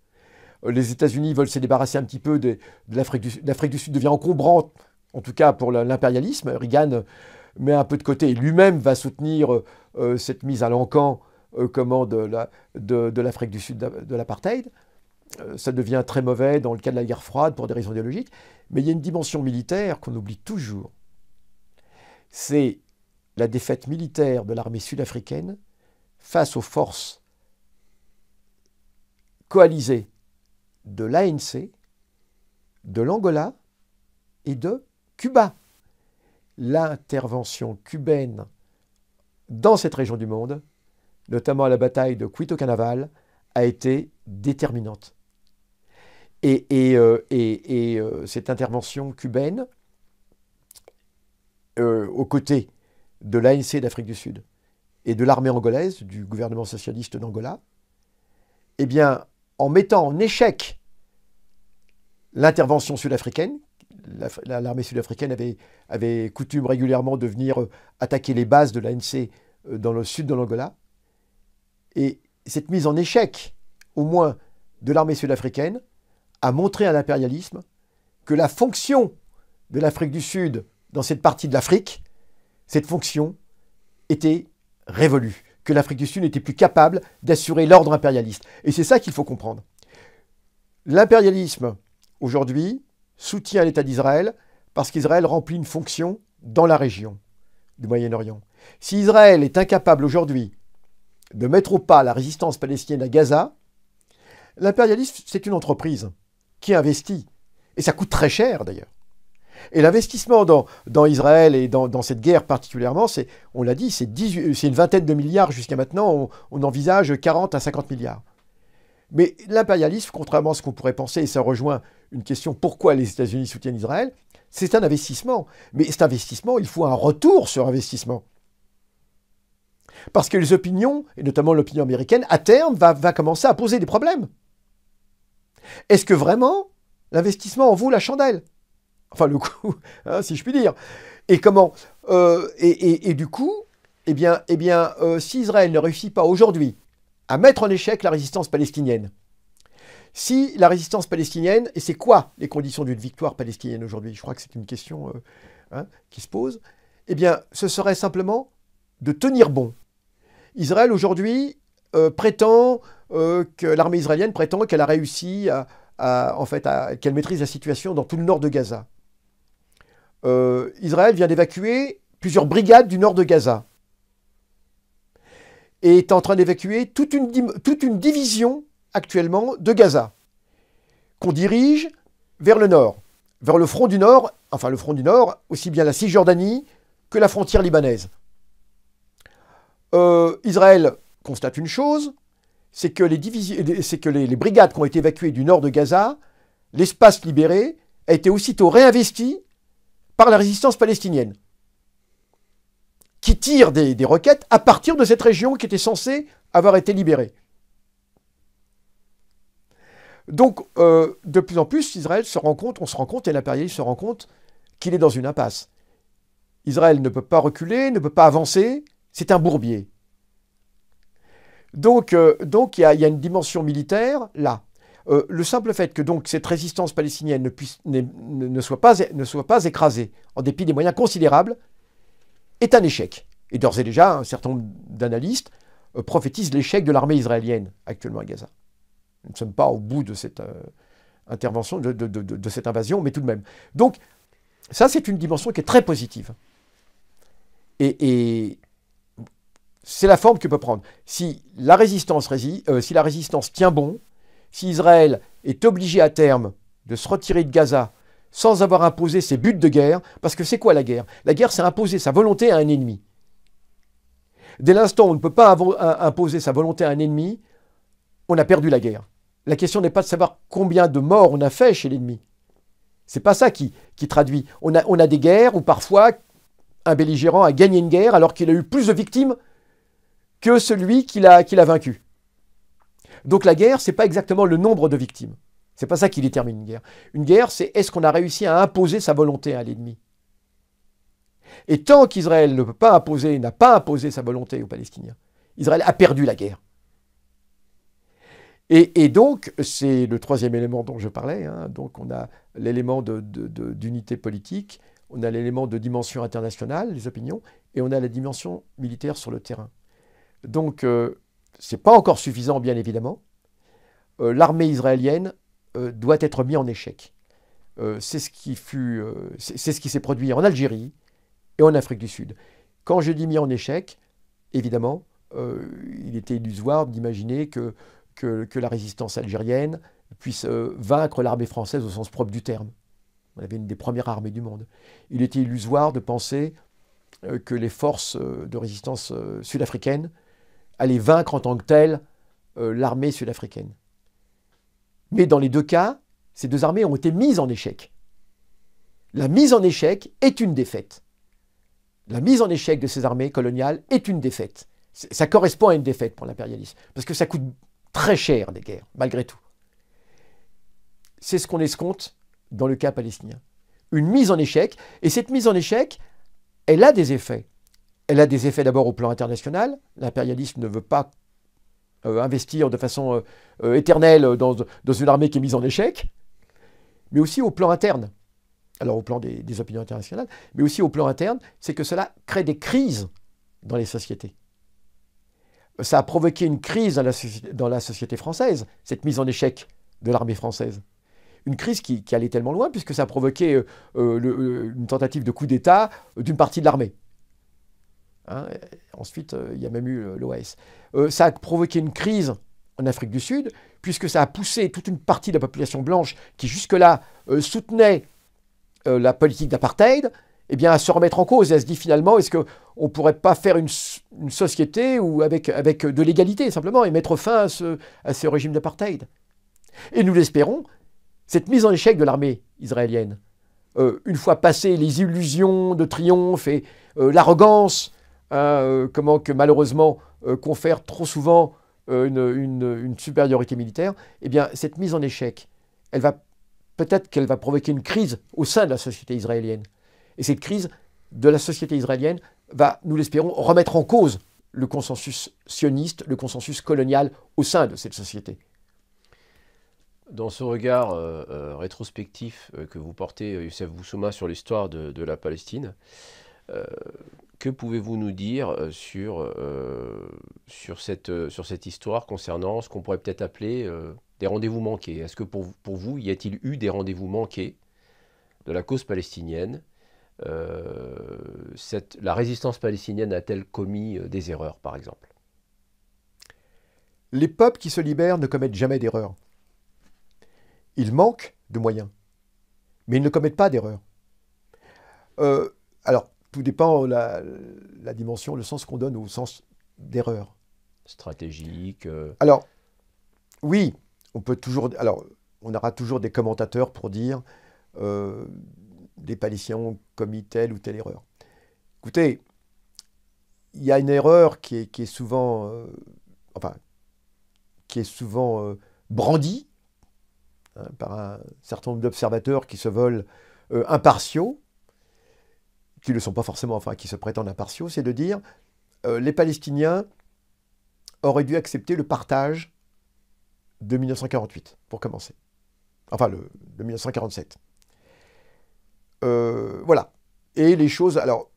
Euh, les États-Unis veulent se débarrasser un petit peu de, l'Afrique du, du Sud, devient encombrante, en tout cas pour l'impérialisme. Reagan mais un peu de côté. Lui-même va soutenir euh, euh, cette mise à l'encan euh, de, l'Afrique du Sud de l'apartheid. ça devient très mauvais dans le cas de la guerre froide pour des raisons idéologiques. Mais il y a une dimension militaire qu'on oublie toujours. C'est la défaite militaire de l'armée sud-africaine face aux forces coalisées de l'ANC, de l'Angola et de Cuba l'intervention cubaine dans cette région du monde, notamment à la bataille de Quito Canaval, a été déterminante. Et, euh, euh, cette intervention cubaine, euh, aux côtés de l'ANC d'Afrique du Sud et de l'armée angolaise, du gouvernement socialiste d'Angola, eh bien, en mettant en échec l'intervention sud-africaine, l'armée sud-africaine avait, coutume régulièrement de venir euh, attaquer les bases de l'ANC euh, dans le sud de l'Angola. Et cette mise en échec, au moins, de l'armée sud-africaine a montré à l'impérialisme que la fonction de l'Afrique du Sud dans cette partie de l'Afrique, cette fonction était révolue, que l'Afrique du Sud n'était plus capable d'assurer l'ordre impérialiste. Et c'est ça qu'il faut comprendre. L'impérialisme, aujourd'hui, soutient l'État d'Israël parce qu'Israël remplit une fonction dans la région du Moyen-Orient. Si Israël est incapable aujourd'hui de mettre au pas la résistance palestinienne à Gaza, l'impérialisme, c'est une entreprise qui investit. Et ça coûte très cher d'ailleurs. Et l'investissement dans, Israël et dans, cette guerre particulièrement, c'est, on l'a dit, c'est, une vingtaine de milliards jusqu'à maintenant. On, on envisage 40 à 50 milliards. Mais l'impérialisme, contrairement à ce qu'on pourrait penser, et ça rejoint une question pourquoi les États-Unis soutiennent Israël, c'est un investissement. Mais cet investissement, il faut un retour sur investissement. Parce que les opinions, et notamment l'opinion américaine, à terme, va, commencer à poser des problèmes. Est-ce que vraiment l'investissement en vaut la chandelle Enfin, le coup, hein, si je puis dire. Et comment euh, et, du coup, eh bien, eh bien euh, si Israël ne réussit pas aujourd'hui à mettre en échec la résistance palestinienne. Si la résistance palestinienne, et c'est quoi les conditions d'une victoire palestinienne aujourd'hui Je crois que c'est une question euh, hein, qui se pose. Eh bien, ce serait simplement de tenir bon. Israël aujourd'hui euh, prétend euh, que l'armée israélienne prétend qu'elle a réussi à, à en fait, qu'elle maîtrise la situation dans tout le nord de Gaza. Israël vient d'évacuer plusieurs brigades du nord de Gaza et est en train d'évacuer toute une, toute une division actuellement de Gaza, qu'on dirige vers le nord, vers le front du nord, enfin le front du nord, aussi bien la Cisjordanie que la frontière libanaise. Euh, Israël constate une chose, c'est que, les, que les, brigades qui ont été évacuées du nord de Gaza, l'espace libéré, a été aussitôt réinvesti par la résistance palestinienne qui tirent des, requêtes roquettes à partir de cette région qui était censée avoir été libérée. Donc, euh, de plus en plus, Israël se rend compte, on se rend compte, et l'impérialisme se rend compte qu'il est dans une impasse. Israël ne peut pas reculer, ne peut pas avancer, c'est un bourbier. Donc, euh, donc il y, a une dimension militaire là. Euh, le simple fait que donc cette résistance palestinienne ne, puisse, soit pas, ne soit pas écrasée, en dépit des moyens considérables est un échec. Et d'ores et déjà, un certain nombre d'analystes euh, prophétisent l'échec de l'armée israélienne actuellement à Gaza. Nous ne sommes pas au bout de cette euh, intervention, de, cette invasion, mais tout de même. Donc, ça, c'est une dimension qui est très positive. Et, c'est la forme que peut prendre. Euh, si la résistance tient bon, si Israël est obligé à terme de se retirer de Gaza sans avoir imposé ses buts de guerre, parce que c'est quoi la guerre La guerre, c'est imposer sa volonté à un ennemi. Dès l'instant où on ne peut pas imposer sa volonté à un ennemi, on a perdu la guerre. La question n'est pas de savoir combien de morts on a fait chez l'ennemi. C'est pas ça qui, traduit. On a, on a des guerres où parfois un belligérant a gagné une guerre alors qu'il a eu plus de victimes que celui qu'il a, a vaincu. Donc la guerre, ce n'est pas exactement le nombre de victimes. C'est pas ça qui détermine une guerre. Une guerre, c'est est-ce qu'on a réussi à imposer sa volonté à l'ennemi Et tant qu'Israël ne peut pas imposer, n'a pas imposé sa volonté aux Palestiniens, Israël a perdu la guerre. Et, donc, c'est le troisième élément dont je parlais. Hein. Donc, on a l'élément d'unité politique, on a l'élément de dimension internationale, les opinions, et on a la dimension militaire sur le terrain. Donc, euh, c'est ce n'est pas encore suffisant, bien évidemment. Euh, l'armée israélienne euh, doit être mis en échec. Euh, c'est ce qui fut, euh, c'est ce qui s'est produit en Algérie et en Afrique du Sud. Quand je dis mis en échec, évidemment, il était illusoire d'imaginer que, que, que, la résistance algérienne puisse vaincre l'armée française au sens propre du terme. On avait une des premières armées du monde. Il était illusoire de penser que les forces de résistance sud-africaines allaient vaincre en tant que telles l'armée sud-africaine. Mais dans les deux cas, ces deux armées ont été mises en échec. La mise en échec est une défaite. La mise en échec de ces armées coloniales est une défaite. Ça correspond à une défaite pour l'impérialisme, parce que ça coûte très cher des guerres, malgré tout. C'est ce qu'on escompte dans le cas palestinien. Une mise en échec, et cette mise en échec, elle a des effets. Elle a des effets d'abord au plan international. L'impérialisme ne veut pas euh, investir de façon euh, euh, éternelle dans, une armée qui est mise en échec, mais aussi au plan interne. Alors au plan des, opinions internationales, mais aussi au plan interne, c'est que cela crée des crises dans les sociétés. Ça a provoqué une crise dans la, société française, cette mise en échec de l'armée française une crise qui, allait tellement loin, puisque ça a provoqué une tentative de coup d'État d'une partie de l'armée. Hein. ensuite, euh, il y a même eu euh, l'OAS. Euh, ça a provoqué une crise en Afrique du Sud, puisque ça a poussé toute une partie de la population blanche qui jusque-là soutenait la politique d'apartheid, eh bien, à se remettre en cause. Et à se dire finalement, est-ce qu'on ne pourrait pas faire une, société où, avec, avec de l'égalité simplement et mettre fin à ce, à régime d'apartheid Et nous l'espérons, cette mise en échec de l'armée israélienne, une fois passées les illusions de triomphe et l'arrogance Hein, euh, comment que malheureusement euh, confère trop souvent euh, une, supériorité militaire, eh bien cette mise en échec, elle va peut-être qu'elle va provoquer une crise au sein de la société israélienne. Et cette crise de la société israélienne va, nous l'espérons, remettre en cause le consensus sioniste, le consensus colonial au sein de cette société. Dans ce regard rétrospectif que vous portez, Youssef Boussouma, sur l'histoire de, la Palestine, que pouvez-vous nous dire euh, sur, euh, sur, cette, euh, sur cette histoire concernant ce qu'on pourrait peut-être appeler des rendez-vous manqués Est-ce que pour, pour, vous, y a-t-il eu des rendez-vous manqués de la cause palestinienne cette, La résistance palestinienne a-t-elle commis des erreurs, par exemple Les peuples qui se libèrent ne commettent jamais d'erreurs. Ils manquent de moyens, mais ils ne commettent pas d'erreurs. alors, tout dépend euh, la, la dimension, le sens qu'on donne au sens d'erreur. Stratégique. Euh. Alors, oui, on peut toujours. Alors, on aura toujours des commentateurs pour dire euh, des Palestiniens ont commis telle ou telle erreur. Écoutez, il y a une erreur qui est, souvent, euh, enfin, qui est souvent brandie hein, par un certain nombre d'observateurs qui se veulent impartiaux qui ne le sont pas forcément, enfin qui se prétendent impartiaux, c'est de dire euh, les Palestiniens auraient dû accepter le partage de 1948, pour commencer. Enfin, le, de 1947. Euh, voilà. Et les choses, alors,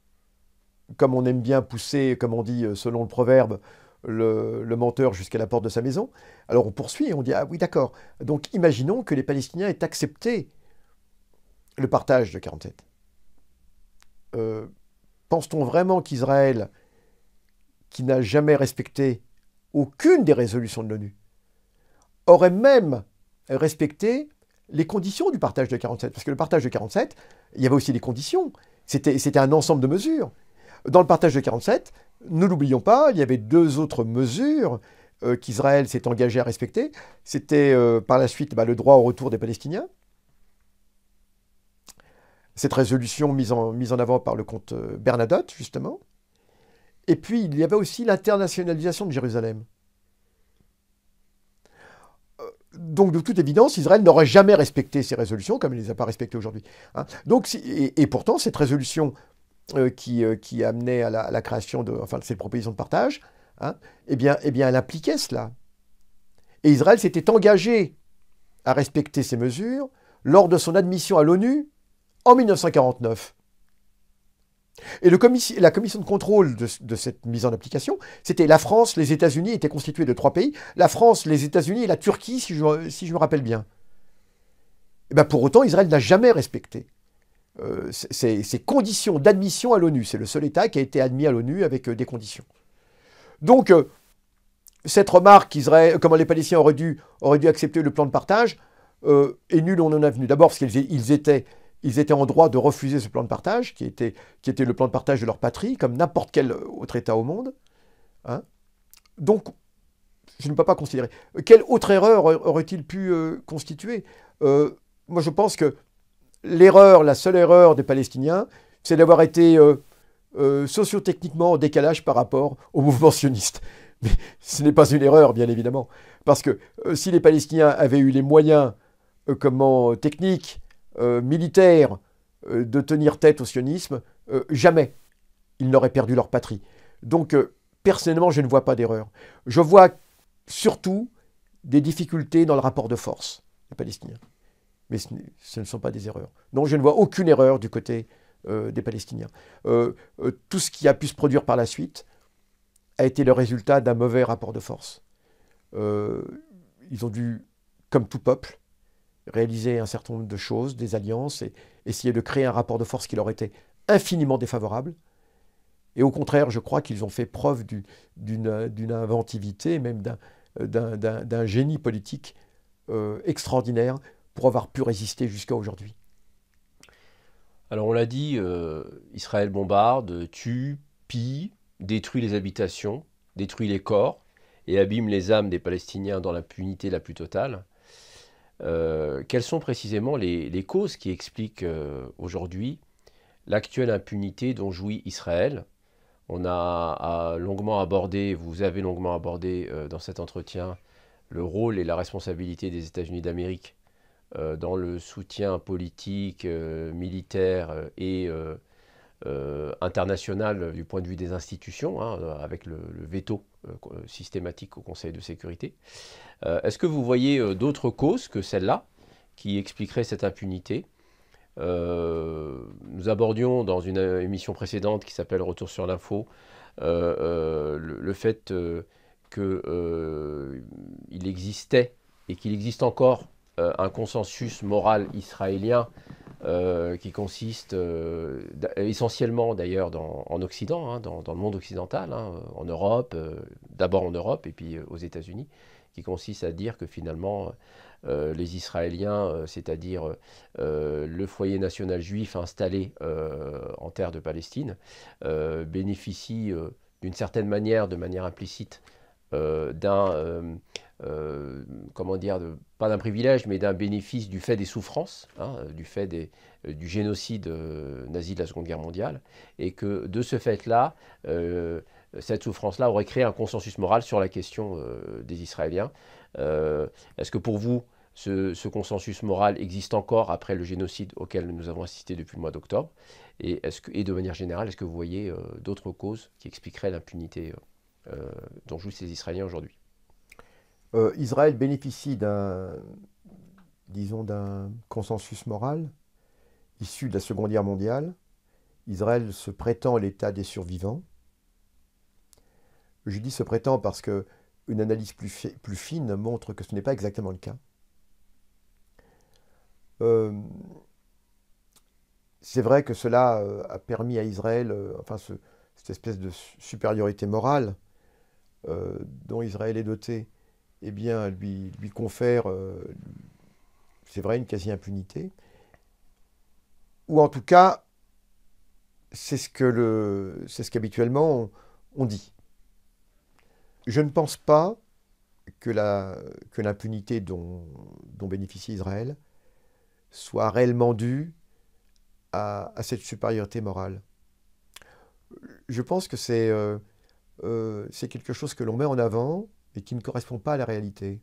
comme on aime bien pousser, comme on dit euh, selon le proverbe, le, menteur jusqu'à la porte de sa maison, alors on poursuit on dit, ah oui, d'accord. Donc imaginons que les Palestiniens aient accepté le partage de 47. Euh, pense-t-on vraiment qu'Israël, qui n'a jamais respecté aucune des résolutions de l'ONU, aurait même respecté les conditions du partage de 47 Parce que le partage de 47, il y avait aussi des conditions. C'était un ensemble de mesures. Dans le partage de 47, ne l'oublions pas, il y avait deux autres mesures euh, qu'Israël s'est engagé à respecter. C'était euh, par la suite bah, le droit au retour des Palestiniens, cette résolution mise en, mise en avant par le comte euh, Bernadotte, justement. Et puis, il y avait aussi l'internationalisation de Jérusalem. Euh, donc, de toute évidence, Israël n'aurait jamais respecté ces résolutions comme il ne les a pas respectées aujourd'hui. Hein. Donc, et, pourtant, cette résolution euh, qui, qui, amenait à la, création de, enfin, cette proposition de partage, hein, eh, bien, eh bien, elle appliquait cela. Et Israël s'était engagé à respecter ces mesures lors de son admission à l'ONU en 1949. Et la commission de contrôle de, cette mise en application, c'était la France, les États-Unis étaient constitués de trois pays, la France, les États-Unis et la Turquie, si je, me rappelle bien. Eh ben, pour autant, Israël n'a jamais respecté euh, ces, conditions d'admission à l'ONU. C'est le seul État qui a été admis à l'ONU avec euh, des conditions. Donc, euh, cette remarque qu'Israël, comment les Palestiniens auraient dû, dû accepter le plan de partage, est nul on en a venu. D'abord parce qu'ils étaient ils étaient en droit de refuser ce plan de partage, qui était, qui était le plan de partage de leur patrie, comme n'importe quel autre État au monde. Hein. Donc, je ne peux pas considérer. Quelle autre erreur aurait-il pu euh, constituer euh, Moi, je pense que l'erreur, la seule erreur des Palestiniens, c'est d'avoir été euh, sociotechniquement en décalage par rapport au mouvement sioniste. Mais ce n'est pas une erreur, bien évidemment. Parce que si les Palestiniens avaient eu les moyens comment, techniques euh, militaires militaire euh, de tenir tête au sionisme, euh, jamais ils n'auraient perdu leur patrie. Donc, personnellement, je ne vois pas d'erreur. Je vois surtout des difficultés dans le rapport de force des Palestiniens. Mais ce, ne sont pas des erreurs. Non, je ne vois aucune erreur du côté des Palestiniens. tout ce qui a pu se produire par la suite a été le résultat d'un mauvais rapport de force. ils ont dû, comme tout peuple, réaliser un certain nombre de choses, des alliances, et essayer de créer un rapport de force qui leur était infiniment défavorable. Et au contraire, je crois qu'ils ont fait preuve d'une inventivité, même d'un génie politique euh, extraordinaire pour avoir pu résister jusqu'à aujourd'hui. Alors on l'a dit, euh, Israël bombarde, tue, pille, détruit les habitations, détruit les corps et abîme les âmes des Palestiniens dans la l'impunité la plus totale. Euh, quelles sont précisément les, causes qui expliquent euh, aujourd'hui l'actuelle impunité dont jouit Israël On a, longuement abordé, vous avez longuement abordé euh, dans cet entretien, le rôle et la responsabilité des États-Unis d'Amérique dans le soutien politique, militaire et euh, international du point de vue des institutions, hein, euh, avec le, veto euh, systématique au Conseil de sécurité. Est-ce que vous voyez d'autres causes que celle-là qui expliqueraient cette impunité Nous abordions dans une émission précédente qui s'appelle Retour sur l'info le, le, fait qu'il existait et qu'il existe encore un consensus moral israélien euh, qui consiste euh, euh, essentiellement d'ailleurs en Occident, hein, dans, le monde occidental, hein, en Europe, d'abord en Europe et puis aux États-Unis, qui consiste à dire que finalement les Israéliens, c'est-à-dire le foyer national juif installé en terre de Palestine, bénéficient d'une certaine manière, de manière implicite, d'un euh, comment dire, pas d'un privilège, mais d'un bénéfice du fait des souffrances, hein, euh, du fait euh, du génocide nazi de la Seconde Guerre mondiale, et que de ce fait-là, cette souffrance-là aurait créé un consensus moral sur la question des Israéliens. Est-ce que pour vous, ce, consensus moral existe encore après le génocide auquel nous avons assisté depuis le mois d'octobre et, de manière générale, est-ce que vous voyez d'autres causes qui expliqueraient l'impunité dont jouissent les Israéliens aujourd'hui euh, Israël bénéficie d'un, disons, d'un consensus moral issu de la Seconde Guerre mondiale. Israël se prétend l'état des survivants. Je dis se prétend parce que une analyse plus, fine montre que ce n'est pas exactement le cas. Euh, c'est vrai que cela euh, a permis à Israël, enfin cette espèce de supériorité morale dont Israël est doté, eh bien, lui, lui confère, euh, c'est vrai, une quasi-impunité. Ou en tout cas, c'est ce que le, c'est ce qu'habituellement on, dit. Je ne pense pas que, la, que l'impunité dont, dont bénéficie Israël soit réellement due à, cette supériorité morale. Je pense que c'est, euh, euh, c'est quelque chose que l'on met en avant et qui ne correspond pas à la réalité.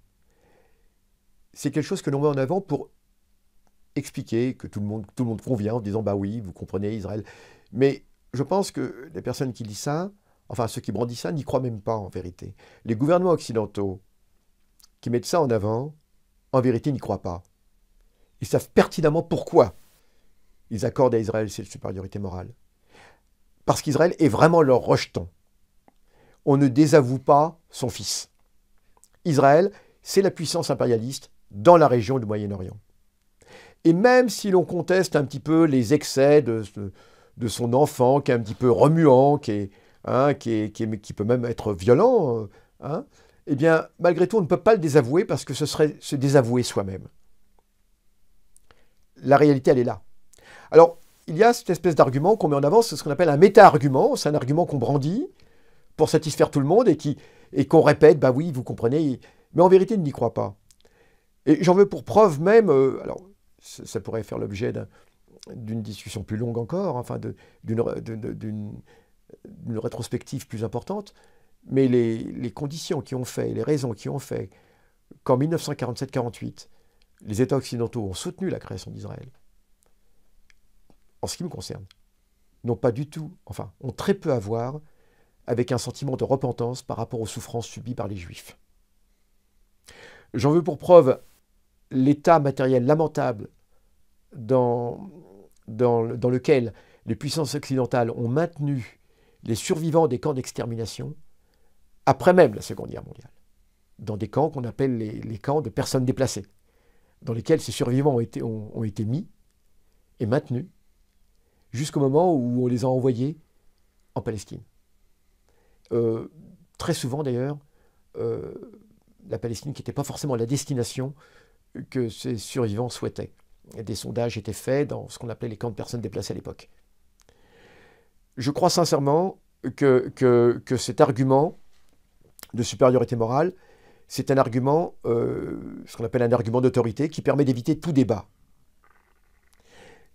C'est quelque chose que l'on met en avant pour expliquer que tout le monde, tout le monde convient en disant bah oui, vous comprenez Israël. Mais je pense que les personnes qui disent ça, enfin ceux qui brandissent ça, n'y croient même pas en vérité. Les gouvernements occidentaux qui mettent ça en avant, en vérité, n'y croient pas. Ils savent pertinemment pourquoi ils accordent à Israël cette supériorité morale. Parce qu'Israël est vraiment leur rejeton. On ne désavoue pas son fils. Israël, c'est la puissance impérialiste dans la région du Moyen-Orient. Et même si l'on conteste un petit peu les excès de, son enfant, qui est un petit peu remuant, qui, est, hein, qui, peut même être violent, euh, hein, eh bien, malgré tout, on ne peut pas le désavouer parce que ce serait se désavouer soi-même. La réalité, elle est là. Alors, il y a cette espèce d'argument qu'on met en avant, c'est ce qu'on appelle un méta-argument, c'est un argument qu'on brandit pour satisfaire tout le monde et qui, et qu'on répète, bah oui, vous comprenez, mais en vérité, ils n'y croit pas. Et j'en veux pour preuve même, euh, alors ça, pourrait faire l'objet d'une discussion plus longue encore, enfin d'une rétrospective plus importante, mais les, les, conditions qui ont fait, les raisons qui ont fait qu'en 1947-48, les États occidentaux ont soutenu la création d'Israël, en ce qui me concerne, n'ont pas du tout, enfin, ont très peu à voir avec un sentiment de repentance par rapport aux souffrances subies par les Juifs. J'en veux pour preuve l'état matériel lamentable dans, dans, lequel les puissances occidentales ont maintenu les survivants des camps d'extermination après même la Seconde Guerre mondiale, dans des camps qu'on appelle les, camps de personnes déplacées, dans lesquels ces survivants ont, ont été mis et maintenus jusqu'au moment où on les a envoyés en Palestine. Euh, très souvent d'ailleurs, euh, la Palestine qui n'était pas forcément la destination que ces survivants souhaitaient. des sondages étaient faits dans ce qu'on appelait les camps de personnes déplacées à l'époque. Je crois sincèrement que, cet argument de supériorité morale, c'est un argument, euh, ce qu'on appelle un argument d'autorité, qui permet d'éviter tout débat.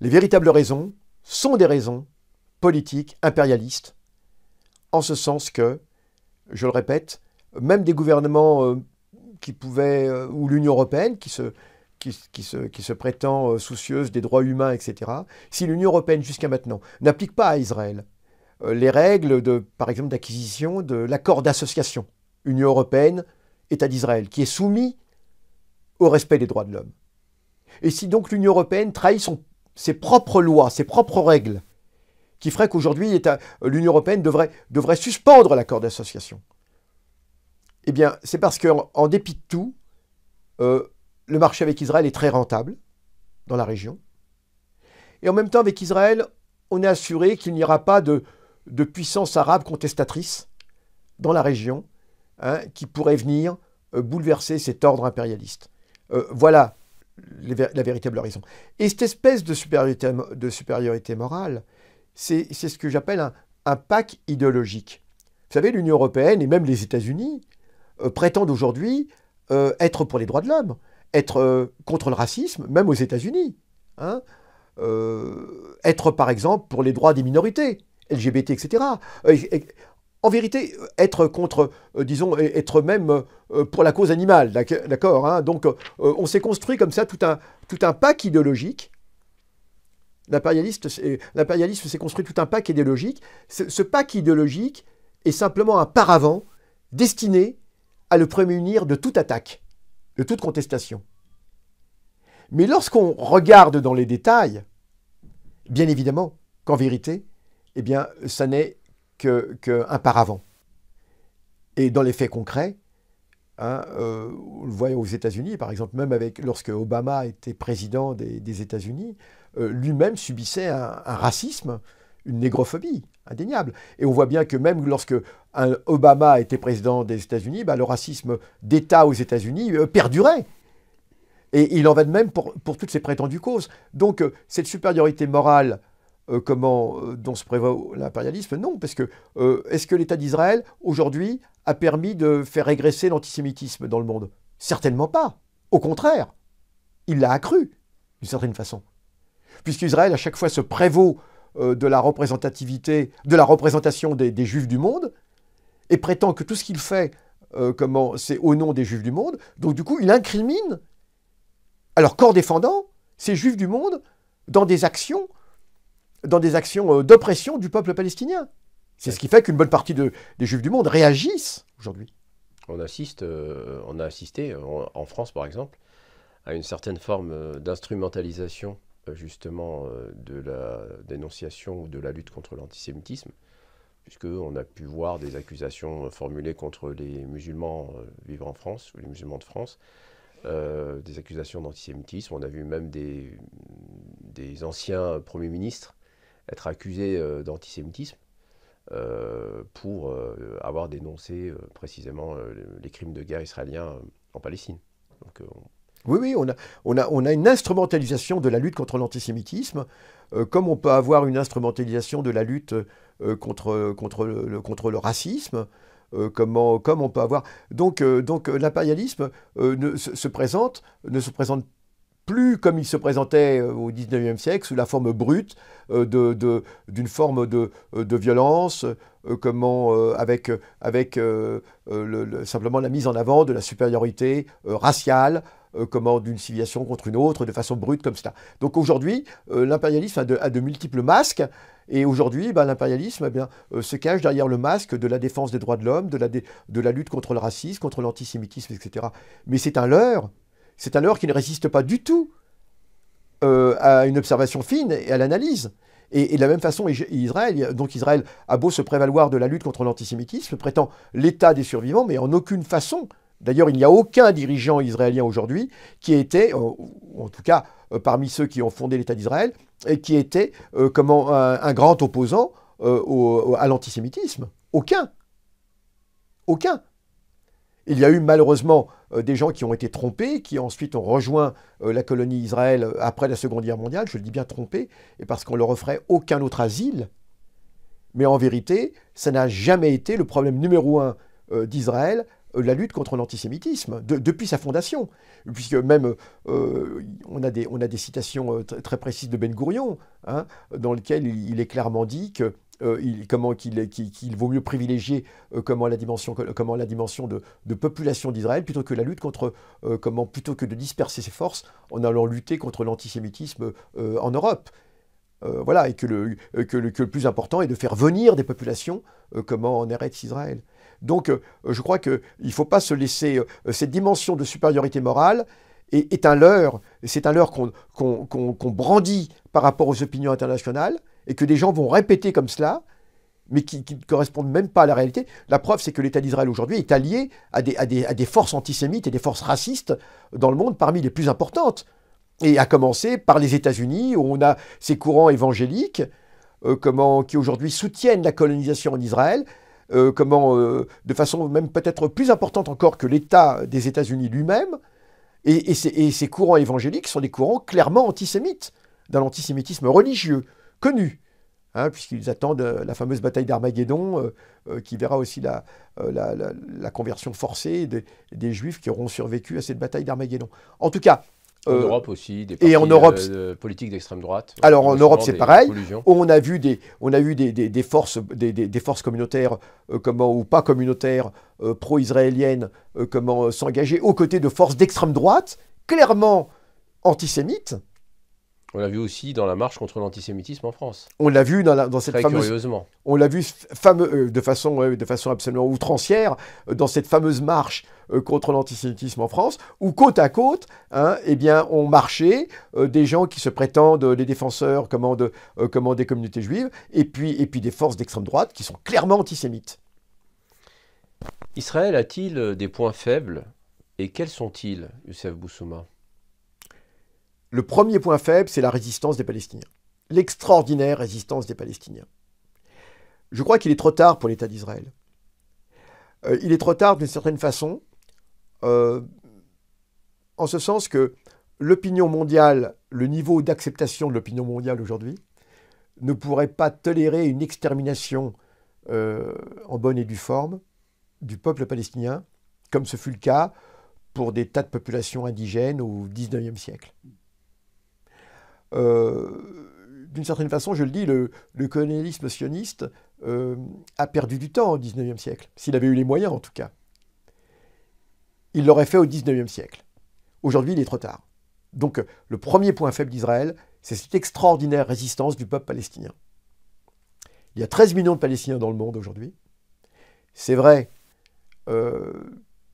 Les véritables raisons sont des raisons politiques, impérialistes, en ce sens que, je le répète, même des gouvernements euh, qui pouvaient, euh, ou l'Union européenne qui se, qui, qui se, prétend euh, soucieuse des droits humains, etc., si l'Union européenne jusqu'à maintenant n'applique pas à Israël les règles, de, par exemple, d'acquisition de l'accord d'association Union européenne-État d'Israël, qui est soumis au respect des droits de l'homme. Et si donc l'Union européenne trahit son, ses propres lois, ses propres règles, qui ferait qu'aujourd'hui euh, l'Union européenne devrait, suspendre l'accord d'association Eh bien, c'est parce qu'en en dépit de tout, euh, le marché avec Israël est très rentable dans la région. Et en même temps, avec Israël, on est assuré qu'il n'y aura pas de, puissance arabe contestatrice dans la région hein, qui pourrait venir euh, bouleverser cet ordre impérialiste. voilà la véritable raison. Et cette espèce de supériorité morale, c'est ce que j'appelle un, pacte idéologique. Vous savez, l'Union européenne et même les États-Unis euh, prétendent aujourd'hui euh, être pour les droits de l'homme, être euh, contre le racisme, même aux États-Unis. Hein, être, par exemple, pour les droits des minorités, LGBT, etc. en vérité, être contre, disons, être même pour la cause animale, d'accord hein. Donc, on s'est construit comme ça tout un, tout un pack idéologique L'impérialisme s'est construit tout un pacte idéologique. Ce, pacte idéologique est simplement un paravent destiné à le prémunir de toute attaque, de toute contestation. Mais lorsqu'on regarde dans les détails, bien évidemment qu'en vérité, eh bien, ça n'est qu'un paravent. Et dans les faits concrets, hein, euh, le voit aux États-Unis, par exemple, même avec, lorsque Obama était président des États-Unis, euh, lui-même subissait un, racisme, une négrophobie indéniable. Et on voit bien que même lorsque Obama était président des États-Unis, bah, le racisme d'État aux États-Unis euh, perdurait. Et il en va de même pour, toutes ces prétendues causes. Donc euh, cette supériorité morale comment, dont se prévoit l'impérialisme Non, parce que est-ce que l'État d'Israël, aujourd'hui, a permis de faire régresser l'antisémitisme dans le monde Certainement pas. Au contraire, il l'a accru, d'une certaine façon puisqu'Israël à chaque fois se prévaut euh, de la représentativité, de la représentation des, Juifs du monde, et prétend que tout ce qu'il fait, euh, c'est au nom des Juifs du monde. Donc du coup, il incrimine, alors corps défendant, ces Juifs du monde dans des actions, dans des actions euh, d'oppression du peuple palestinien. C'est ce qui fait qu'une bonne partie des Juifs du monde réagissent aujourd'hui. On assiste, on a assisté en France par exemple, à une certaine forme d'instrumentalisation euh, justement euh, de la dénonciation ou de la lutte contre l'antisémitisme, puisqu'on a pu voir des accusations euh, formulées contre les musulmans vivant en France, ou les musulmans de France, des accusations d'antisémitisme. On a vu même des, anciens premiers ministres être accusés d'antisémitisme pour avoir dénoncé précisément les crimes de guerre israéliens en Palestine. Oui, oui, on a, une instrumentalisation de la lutte contre l'antisémitisme, euh, comme on peut avoir une instrumentalisation de la lutte euh, contre, contre, le, contre le racisme, euh, comment, comme on peut avoir. Donc, donc l'impérialisme se, présente, ne se présente plus comme il se présentait au XIXe siècle, sous la forme brute d'une de, forme de, violence, comment, avec, avec simplement la mise en avant de la supériorité raciale, euh, comment, d'une civilisation contre une autre, de façon brute comme cela. Donc aujourd'hui, euh, l'impérialisme a de, multiples masques. Et aujourd'hui, eh ben, l'impérialisme eh euh, se cache derrière le masque de la défense des droits de l'homme, de la, lutte contre le racisme, contre l'antisémitisme, etc. Mais c'est un leurre. C'est un leurre qui ne résiste pas du tout euh, à une observation fine et à l'analyse. Et, et, de la même façon, Israël, donc Israël a beau se prévaloir de la lutte contre l'antisémitisme, prétend l'État des survivants, mais en aucune façon D'ailleurs, il n'y a aucun dirigeant israélien aujourd'hui qui était, euh, en tout cas euh, parmi ceux qui ont fondé l'État d'Israël, et qui était euh, un, grand opposant à l'antisémitisme. Aucun. Aucun. Il y a eu malheureusement des gens qui ont été trompés, qui ensuite ont rejoint la colonie Israël après la Seconde Guerre mondiale, je le dis bien trompés, et parce qu'on ne leur offrait aucun autre asile. Mais en vérité, ça n'a jamais été le problème numéro un d'Israël, euh, la lutte contre l'antisémitisme, depuis sa fondation. Puisque même, euh, on, a des, on a des citations euh, très précises de Ben Gurion, hein, dans lesquelles il est clairement dit que il, comment qu'il vaut mieux privilégier comment la dimension, comment la dimension de, de population d'Israël plutôt que la lutte contre comment plutôt que de disperser ses forces en allant lutter contre l'antisémitisme en Europe. voilà et que le, que le, que le plus important est de faire venir des populations comment en Eretz Israël. Donc euh, je crois qu'il ne faut pas se laisser euh, cette dimension de supériorité morale est, un leurre, c'est un leurre qu'on brandit par rapport aux opinions internationales et que des gens vont répéter comme cela, mais qui, ne correspondent même pas à la réalité. La preuve, c'est que l'État d'Israël aujourd'hui est allié à des, forces antisémites et des forces racistes dans le monde parmi les plus importantes. Et à commencer par les États-Unis, où on a ces courants évangéliques euh, qui aujourd'hui soutiennent la colonisation en Israël euh, comment, euh, de façon même peut-être plus importante encore que l'État des États-Unis lui-même. Et, ces courants évangéliques sont des courants clairement antisémites, d'un antisémitisme religieux connu, hein, puisqu'ils attendent euh, la fameuse bataille d'Armageddon, qui verra aussi la, conversion forcée des Juifs qui auront survécu à cette bataille d'Armageddon. En tout cas, en euh, Europe aussi, des et en Europe, euh, politiques d'extrême droite. Euh, Alors en Europe, c'est pareil. On a vu des, on a des, forces, des, forces communautaires, comment ou pas communautaires, pro-israéliennes, comment s'engager aux côtés de forces d'extrême droite, clairement antisémites. On l'a vu aussi dans la marche contre l'antisémitisme en France. On l'a vu dans, Curieusement. On l'a vu fameux, euh, de, façon, de façon absolument outrancière euh, dans cette fameuse marche euh, contre l'antisémitisme en France, où côte à côte, hein, eh bien, on marchait des gens qui se prétendent des défenseurs des communautés juives, et puis, et puis des forces d'extrême droite qui sont clairement antisémites. Israël a-t-il des points faibles Et quels sont-ils, Youssef Boussouma le premier point faible, c'est la résistance des Palestiniens. L'extraordinaire résistance des Palestiniens. Je crois qu'il est trop tard pour l'État d'Israël. Euh, il est trop tard d'une certaine façon, euh, en ce sens que l'opinion mondiale, le niveau d'acceptation de l'opinion mondiale aujourd'hui, ne pourrait pas tolérer une extermination euh, en bonne et due forme du peuple palestinien, comme ce fut le cas pour des tas de populations indigènes au XIXe siècle. Euh, d'une certaine façon, je le dis, le, colonialisme sioniste euh, a perdu du temps au XIXe siècle, s'il avait eu les moyens en tout cas. Il l'aurait fait au XIXe siècle. Aujourd'hui, il est trop tard. Donc, le premier point faible d'Israël, c'est cette extraordinaire résistance du peuple palestinien. Il y a 13 millions de Palestiniens dans le monde aujourd'hui. C'est vrai, euh,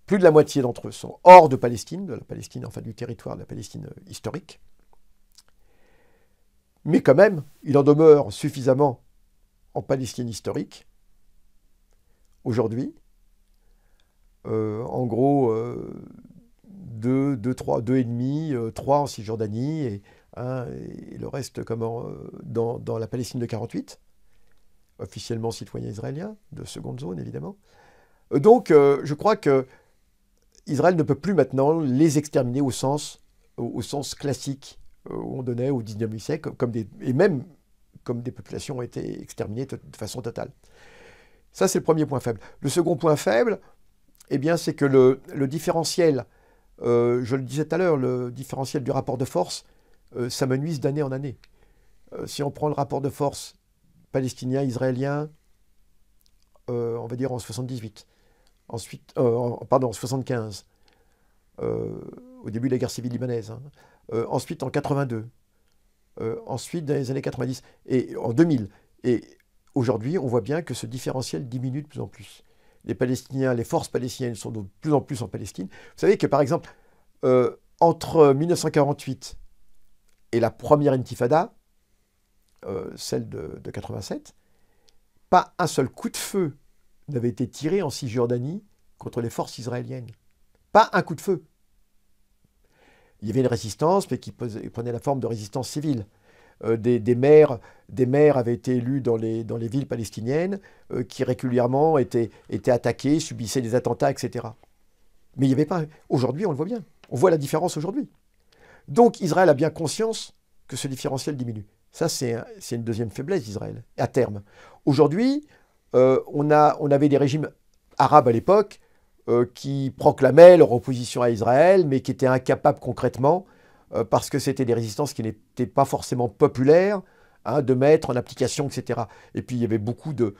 plus de la moitié d'entre eux sont hors de Palestine, de la Palestine, du territoire de la Palestine historique. Mais quand même, il en demeure suffisamment en Palestine historique, aujourd'hui, euh, en gros 2, 2, 3, demi, 3 euh, en Cisjordanie et, le reste euh, dans, la Palestine de 48, officiellement citoyen israélien, de seconde zone évidemment. Donc je crois que Israël ne peut plus maintenant les exterminer au sens, au sens classique euh, où on donnait au 19 siècle, et même comme des populations ont été exterminées de façon totale. Ça, c'est le premier point faible. Le second point faible, eh bien, c'est que le, différentiel, euh, je le disais tout à l'heure, le différentiel du rapport de force ça euh, s'amenuise d'année en année. si on prend le rapport de force palestinien-israélien, on va dire en 78, ensuite, pardon, en 75, au début de la guerre civile libanaise, hein, euh, ensuite en 82, euh, ensuite dans les années 90 et en 2000. Et aujourd'hui, on voit bien que ce différentiel diminue de plus en plus. Les Palestiniens, les forces palestiniennes sont de plus en plus en Palestine. Vous savez que par exemple, euh, entre 1948 et la première intifada, celle de, de 87, pas un seul coup de feu n'avait été tiré en Cisjordanie contre les forces israéliennes. Pas un coup de feu il y avait une résistance, mais qui prenait la forme de résistance civile. Euh, des, maires, avaient été élus dans les, villes palestiniennes, euh, qui régulièrement étaient, attaqués, subissaient des attentats, etc. Mais il n'y avait pas. Aujourd'hui, on le voit bien. On voit la différence aujourd'hui. Donc Israël a bien conscience que ce différentiel diminue. Ça, c'est une deuxième faiblesse d'Israël, à terme. Aujourd'hui, euh, on avait des régimes arabes à l'époque euh, qui proclamaient leur opposition à Israël, mais qui étaient incapables concrètement, euh, parce que c'était des résistances qui n'étaient pas forcément populaires, hein, de mettre en application, etc. Et puis il y avait beaucoup de,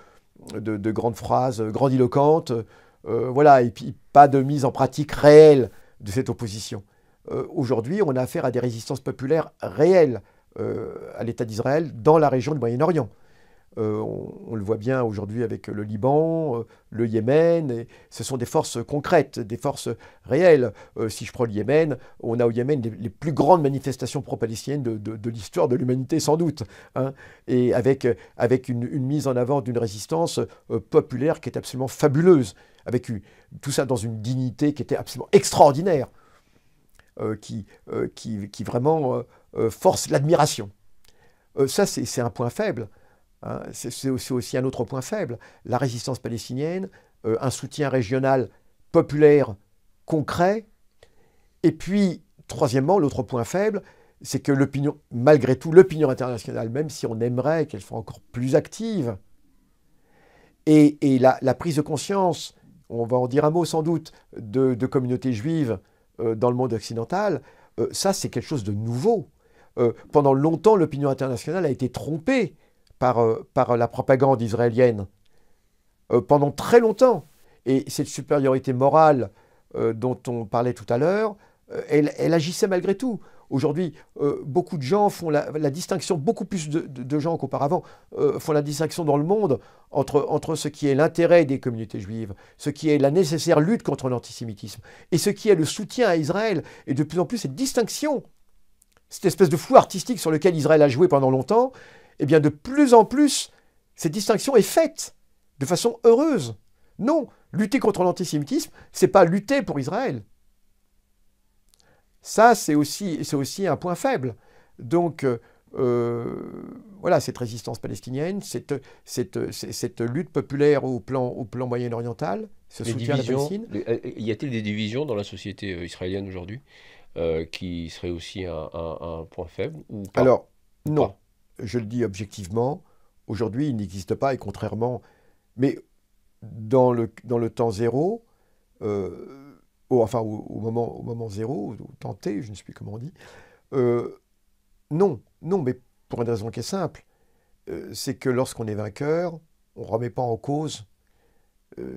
grandes phrases grandiloquentes, euh, voilà, et puis pas de mise en pratique réelle de cette opposition. Aujourd'hui, on a affaire à des résistances populaires réelles à l'État d'Israël dans la région du Moyen-Orient. Euh, on, le voit bien aujourd'hui avec le Liban, euh, le Yémen. Et ce sont des forces concrètes, des forces réelles. Euh, si je prends le Yémen, on a au Yémen les, plus grandes manifestations pro-palestiniennes de, l'histoire de, l'humanité, sans doute. Hein. et avec, une, mise en avant d'une résistance populaire qui est absolument fabuleuse. Avec tout ça dans une dignité qui était absolument extraordinaire, qui, qui, vraiment force l'admiration. ça, c'est un point faible. Hein, c'est aussi, un autre point faible. La résistance palestinienne, euh, un soutien régional populaire concret. Et puis, troisièmement, l'autre point faible, c'est que l'opinion, malgré tout, l'opinion internationale, même si on aimerait qu'elle soit encore plus active, et, la, prise de conscience, on va en dire un mot sans doute, de, communautés juives euh, dans le monde occidental, euh, ça c'est quelque chose de nouveau. pendant longtemps, l'opinion internationale a été trompée par, euh, euh, la propagande israélienne euh, pendant très longtemps. Et cette supériorité morale dont on parlait tout à l'heure, elle, agissait malgré tout. Aujourd'hui, beaucoup de gens font la, distinction, beaucoup plus de, gens qu'auparavant font la distinction dans le monde entre, entre ce qui est l'intérêt des communautés juives, ce qui est la nécessaire lutte contre l'antisémitisme et ce qui est le soutien à Israël. Et de plus en plus, cette distinction, cette espèce de flou artistique sur lequel Israël a joué pendant longtemps, eh bien de plus en plus, cette distinction est faite de façon heureuse. Non, lutter contre l'antisémitisme, ce n'est pas lutter pour Israël. Ça, c'est aussi, c'est aussi un point faible. Donc, euh, euh, voilà, cette résistance palestinienne, cette, lutte populaire au plan, moyen-oriental, ce soutien à euh, y a-t-il des divisions dans la société israélienne aujourd'hui qui seraient aussi un, point faible Alors, non je le dis objectivement, aujourd'hui, il n'existe pas, et contrairement. Mais dans le, temps zéro, euh, enfin, au, moment, zéro, ou temps je ne sais plus comment on dit, euh, non, non, mais pour une raison qui est simple, euh, c'est que lorsqu'on est vainqueur, on ne remet pas en cause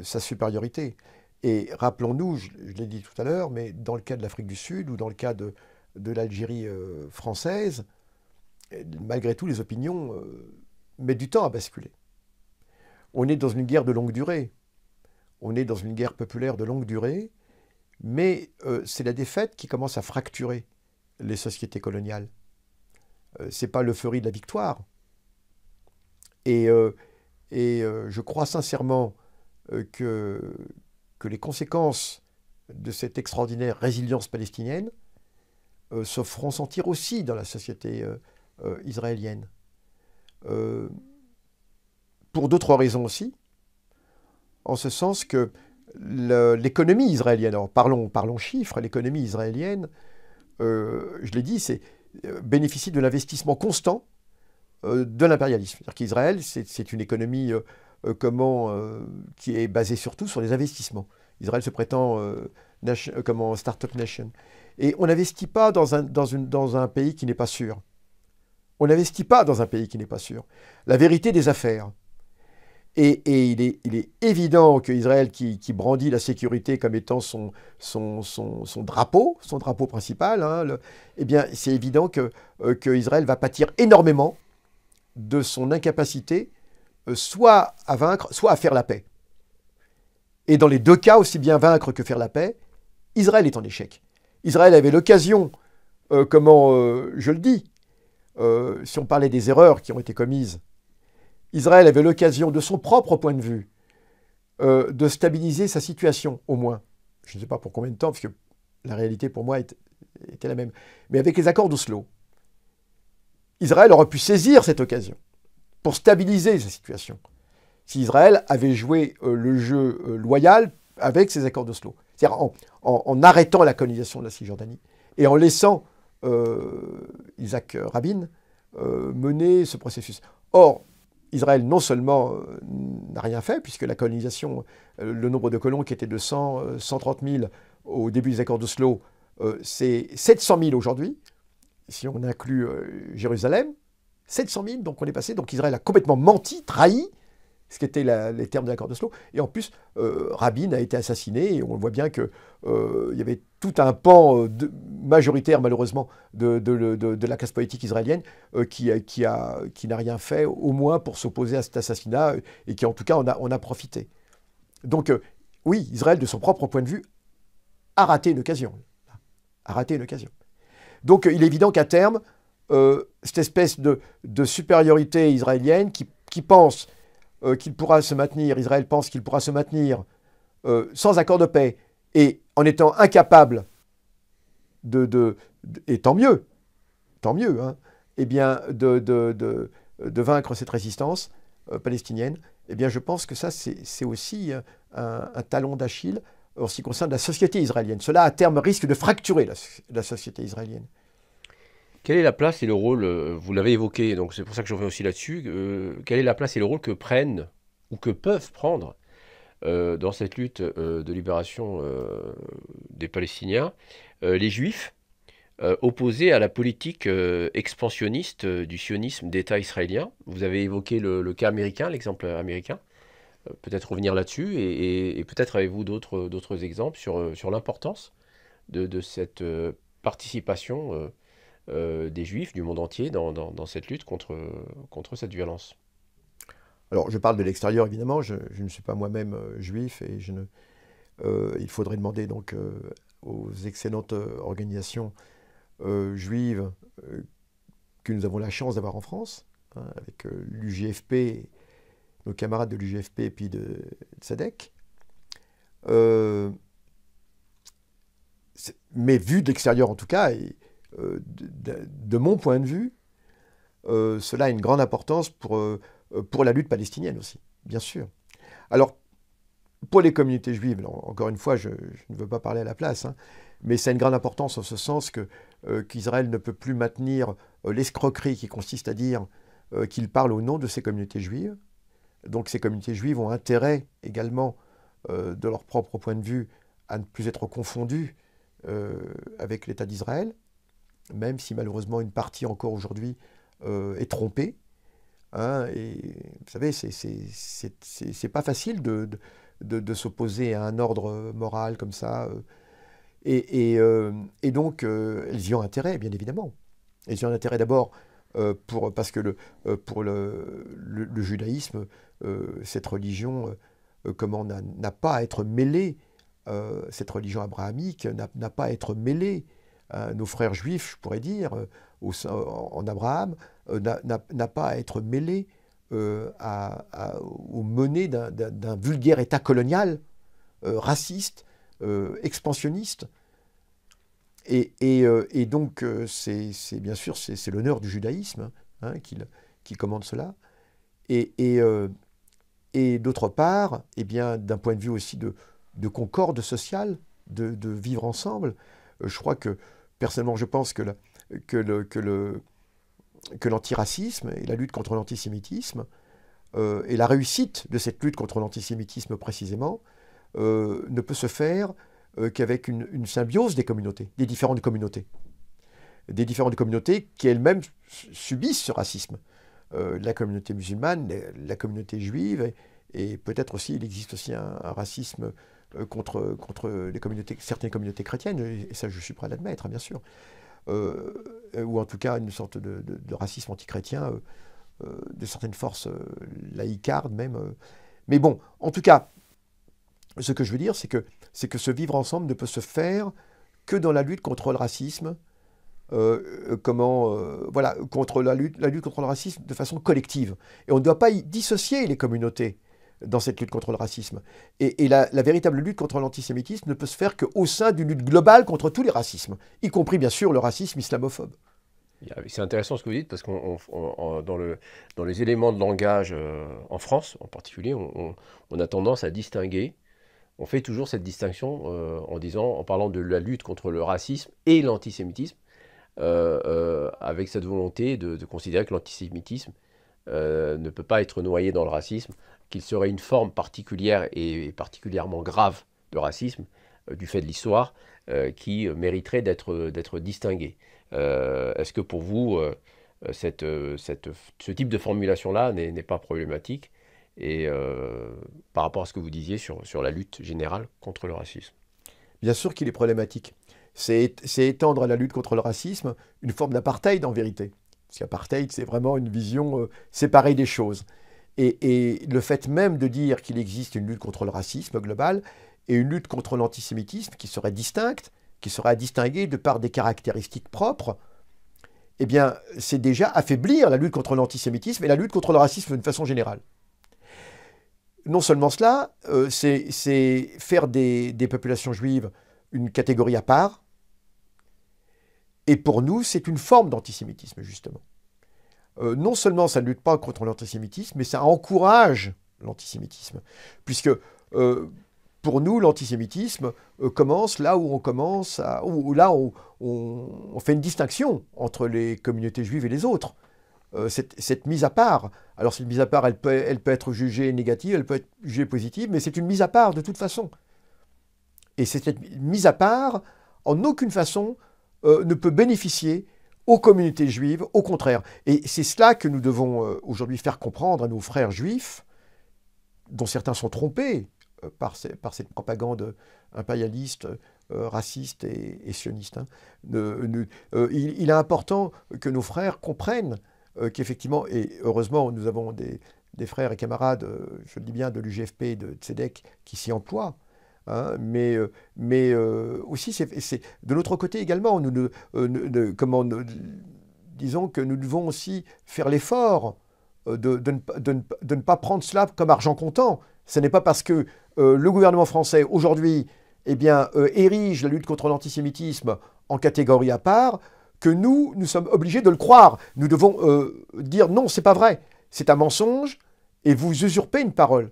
sa supériorité. Et rappelons-nous, je, l'ai dit tout à l'heure, mais dans le cas de l'Afrique du Sud ou dans le cas de l'Algérie française, malgré tout, les opinions euh, mettent du temps à basculer. On est dans une guerre de longue durée. On est dans une guerre populaire de longue durée, mais euh, c'est la défaite qui commence à fracturer les sociétés coloniales. Euh, Ce n'est pas le l'euphorie de la victoire. Et, je crois sincèrement que, que les conséquences de cette extraordinaire résilience palestinienne se feront sentir aussi dans la société euh, israélienne. Euh, pour d'autres raisons aussi. En ce sens que l'économie israélienne, parlons, parlons chiffres, l'économie israélienne, euh, je l'ai dit, c'est, bénéficie de l'investissement constant de l'impérialisme. C'est-à-dire qu'Israël, c'est, une économie comment, qui est basée surtout sur les investissements. Israël se prétend comme comment, start-up nation. Et on n'investit pas dans dans, une, dans un pays qui n'est pas sûr. On n'investit pas dans un pays qui n'est pas sûr. La vérité des affaires. Et, il, est, il, est, évident qu'Israël, qui, brandit la sécurité comme étant son, son, son, drapeau, son drapeau principal, hein, eh bien, c'est évident euh, que, Israël va pâtir énormément de son incapacité, euh, soit à vaincre, soit à faire la paix. Et dans les deux cas, aussi bien vaincre que faire la paix, Israël est en échec. Israël avait l'occasion, euh, comment je le dis, euh, si on parlait des erreurs qui ont été commises, Israël avait l'occasion, de son propre point de vue, euh, de stabiliser sa situation, au moins. Je ne sais pas pour combien de temps, parce que la réalité pour moi est, était la même. Mais avec les accords d'Oslo, Israël aurait pu saisir cette occasion pour stabiliser sa situation. Si Israël avait joué euh, le jeu loyal avec ces accords d'Oslo, c'est-à-dire en, en, arrêtant la colonisation de la Cisjordanie et en laissant euh, Isaac Rabin euh, menait ce processus. Or, Israël non seulement euh, n'a rien fait, puisque la colonisation, le nombre de colons qui était de 130 000 au début des accords d'Oslo, c'est 700 000 aujourd'hui, si on inclut Jérusalem, 700 000, donc on est passé, donc Israël a complètement menti, trahi, ce qui était les termes de l'accord d'Oslo, et en plus, Rabin a été assassiné, et on voit bien qu'il il y avait tout un pan de, majoritaire malheureusement de, la classe politique israélienne euh, qui, euh, qui, a, qui n'a rien fait au moins pour s'opposer à cet assassinat euh, et qui en tout cas en a, a profité. Donc oui, Israël de son propre point de vue a raté une occasion. A raté une occasion. Donc il est évident qu'à terme, cette espèce de, supériorité israélienne qui, qui pense qu'il pourra se maintenir, Israël pense qu'il pourra se maintenir sans accord de paix et en étant incapable et tant mieux, tant mieux, hein, eh bien, de, vaincre cette résistance euh, palestinienne, eh bien, je pense que ça, c'est aussi euh, un, talon d'Achille en ce qui concerne la société israélienne. Cela, à terme, risque de fracturer la, société israélienne. Quelle est la place et le rôle, euh, vous l'avez évoqué, donc c'est pour ça que je reviens aussi là-dessus, quelle est la place et le rôle que prennent ou que peuvent prendre dans cette lutte de libération des Palestiniens euh, les juifs, euh, opposés à la politique euh, expansionniste du sionisme d'État israélien. Vous avez évoqué le, cas américain, l'exemple américain. peut-être revenir là-dessus et, peut-être avez-vous d'autres exemples sur, sur l'importance de, cette participation des juifs du monde entier dans, cette lutte contre, contre cette violence. Alors, je parle de l'extérieur, évidemment. Je, ne suis pas moi-même juif et il faudrait demander donc aux excellentes euh, organisations euh, juives euh, que nous avons la chance d'avoir en France, hein, avec l'UGFP, nos camarades de l'UGFP et puis de, de SADEC. mais vu de l'extérieur en tout cas, et, de, mon point de vue, cela a une grande importance pour, pour la lutte palestinienne aussi, bien sûr. Alors, pour les communautés juives, encore une fois, je, ne veux pas parler à la place, hein, mais ça a une grande importance en ce sens que euh, qu'Israël ne peut plus maintenir euh, l'escroquerie qui consiste à dire euh, qu'il parle au nom de ces communautés juives. Donc ces communautés juives ont intérêt également, de leur propre point de vue, à ne plus être confondues avec l'État d'Israël, même si malheureusement une partie encore aujourd'hui est trompée. Hein, et vous savez, c'est pas facile de de, s'opposer à un ordre euh, moral comme ça. Euh. Euh, et, donc, ils elles y ont intérêt, bien évidemment. Elles y ont intérêt d'abord pour, parce que le, pour le, judaïsme, cette religion, comment n'a pas à être mêlée, cette religion abrahamique n'a pas à être mêlée nos frères juifs, je pourrais dire, en Abraham, n'a pas à être mêlée euh, à, aux menées d'un vulgaire État colonial, euh, raciste, euh, expansionniste. Et, et, et donc, c'est bien sûr, c'est l'honneur du judaïsme hein, hein qui, commande cela. Et, et, et d'autre part, eh bien, d'un point de vue aussi de, de concorde sociale, de, de vivre ensemble, je crois que, personnellement, je pense que, que le, que le que l'antiracisme et la lutte contre l'antisémitisme, euh, et la réussite de cette lutte contre l'antisémitisme précisément, euh, ne peut se faire euh, qu'avec une, symbiose des communautés, des différentes communautés. Des différentes communautés qui elles-mêmes subissent ce racisme. la communauté musulmane, la communauté juive, et, peut-être aussi, il existe aussi un, racisme contre, contre certaines communautés chrétiennes, et ça je suis prêt à l'admettre, hein, bien sûr. Euh, ou en tout cas une sorte de, racisme antichrétien euh, euh, de certaines forces laïcardes même. Mais bon, en tout cas, ce que je veux dire, c'est que, c'est que ce vivre ensemble ne peut se faire que dans la lutte contre le racisme, comment, voilà, contre la lutte, la lutte contre le racisme de façon collective. Et on ne doit pas y dissocier les communautés dans cette lutte contre le racisme. Et, la, véritable lutte contre l'antisémitisme ne peut se faire qu'au sein d'une lutte globale contre tous les racismes, y compris bien sûr le racisme islamophobe. C'est intéressant ce que vous dites parce qu'on dans, le, dans, les éléments de langage euh, en France en particulier, on, a tendance à distinguer. On fait toujours cette distinction euh, en disant, en parlant de la lutte contre le racisme et l'antisémitisme, euh, avec cette volonté de considérer que l'antisémitisme ne peut pas être noyé dans le racisme, qu'il serait une forme particulière et particulièrement grave de racisme, euh, du fait de l'histoire, euh, qui euh, mériterait d'être d'être distinguée. Est-ce que pour vous, cette, ce type de formulation-là n'est pas problématique et par rapport à ce que vous disiez sur, sur la lutte générale contre le racisme. Bien sûr qu'il est problématique. C'est étendre à la lutte contre le racisme une forme d'apartheid en vérité. Parce qu'apartheid, c'est vraiment une vision séparée des choses. Et, le fait même de dire qu'il existe une lutte contre le racisme global et une lutte contre l'antisémitisme qui serait distincte, qui serait à distinguer de par des caractéristiques propres, eh bien, c'est déjà affaiblir la lutte contre l'antisémitisme et la lutte contre le racisme d'une façon générale. Non seulement cela, euh, c'est faire des, populations juives une catégorie à part, et pour nous, c'est une forme d'antisémitisme, justement. Euh, non seulement ça ne lutte pas contre l'antisémitisme, mais ça encourage l'antisémitisme. Puisque euh, pour nous, l'antisémitisme euh, commence là où on commence là où, on, fait une distinction entre les communautés juives et les autres. Cette, mise à part, alors cette mise à part, elle peut être jugée négative, elle peut être jugée positive, mais c'est une mise à part de toute façon. Et cette mise à part, en aucune façon, ne peut bénéficier aux communautés juives, au contraire. Et c'est cela que nous devons euh, aujourd'hui faire comprendre à nos frères juifs, dont certains sont trompés euh, par, cette propagande impérialiste, euh, raciste et, sioniste. Hein. Il, est important que nos frères comprennent qu'effectivement, et heureusement, nous avons des, frères et camarades, je le dis bien, de l'UGFP, de TSEDEC, qui s'y emploient Hein, mais euh, mais euh, aussi, c'est de l'autre côté également, nous, ne, euh, comment, disons que nous devons aussi faire l'effort de, de, ne, pas prendre cela comme argent comptant. Ce n'est pas parce que le gouvernement français aujourd'hui eh bien, érige la lutte contre l'antisémitisme en catégorie à part que nous, nous sommes obligés de le croire. Nous devons dire non, c'est pas vrai, c'est un mensonge, et vous usurpez une parole.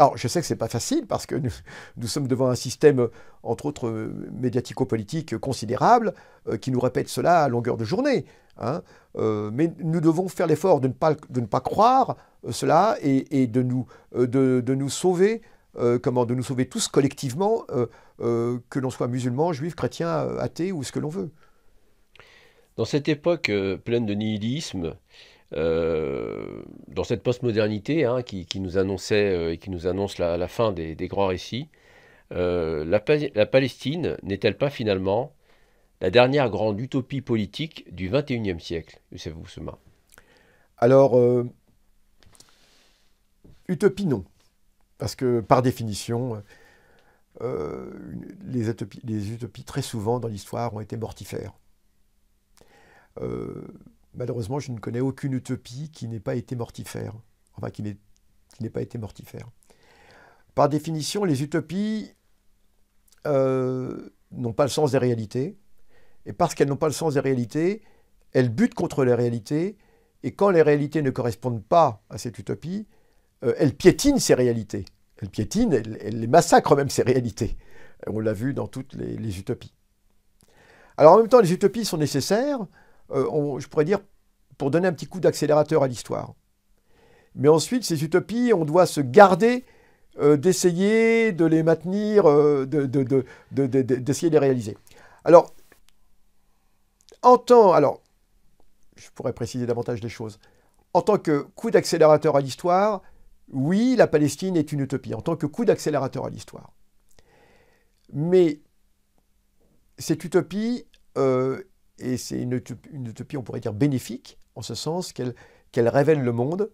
Alors, je sais que ce n'est pas facile parce que nous, sommes devant un système, euh, entre autres, euh, médiatico-politique considérable, euh, qui nous répète cela à longueur de journée. Hein. mais nous devons faire l'effort de, de, ne pas croire cela et, de, nous, de, de nous sauver, comment, de nous sauver tous collectivement, que l'on soit musulman, juif, chrétien, athée ou ce que l'on veut. Dans cette époque pleine de nihilisme, euh, dans cette postmodernité hein, qui, nous annonçait euh, et qui nous annonce la, fin des, grands récits, euh, la, Palestine n'est-elle pas finalement la dernière grande utopie politique du XXIe siècle, Alors, utopie non, parce que par définition, les utopies, les, utopies, très souvent dans l'histoire ont été mortifères malheureusement, je ne connais aucune utopie qui n'ait pas été mortifère. Enfin, qui n'ait pas été mortifère. Par définition, les utopies euh, n'ont pas le sens des réalités. Et parce qu'elles n'ont pas le sens des réalités, elles butent contre les réalités. Et quand les réalités ne correspondent pas à cette utopie, euh, elles piétinent ces réalités. Elles piétinent, elles, les massacrent même ces réalités. On l'a vu dans toutes les, utopies. Alors en même temps, les utopies sont nécessaires euh, je pourrais dire, pour donner un petit coup d'accélérateur à l'histoire. Mais ensuite, ces utopies, on doit se garder euh, d'essayer de les maintenir, euh, d'essayer de, les réaliser. Alors, en tant, alors, je pourrais préciser davantage des choses. En tant que coup d'accélérateur à l'histoire, oui, la Palestine est une utopie, en tant que coup d'accélérateur à l'histoire. Mais cette utopie, et c'est une, une, utopie, on pourrait dire, bénéfique, en ce sens qu'elle révèle le monde.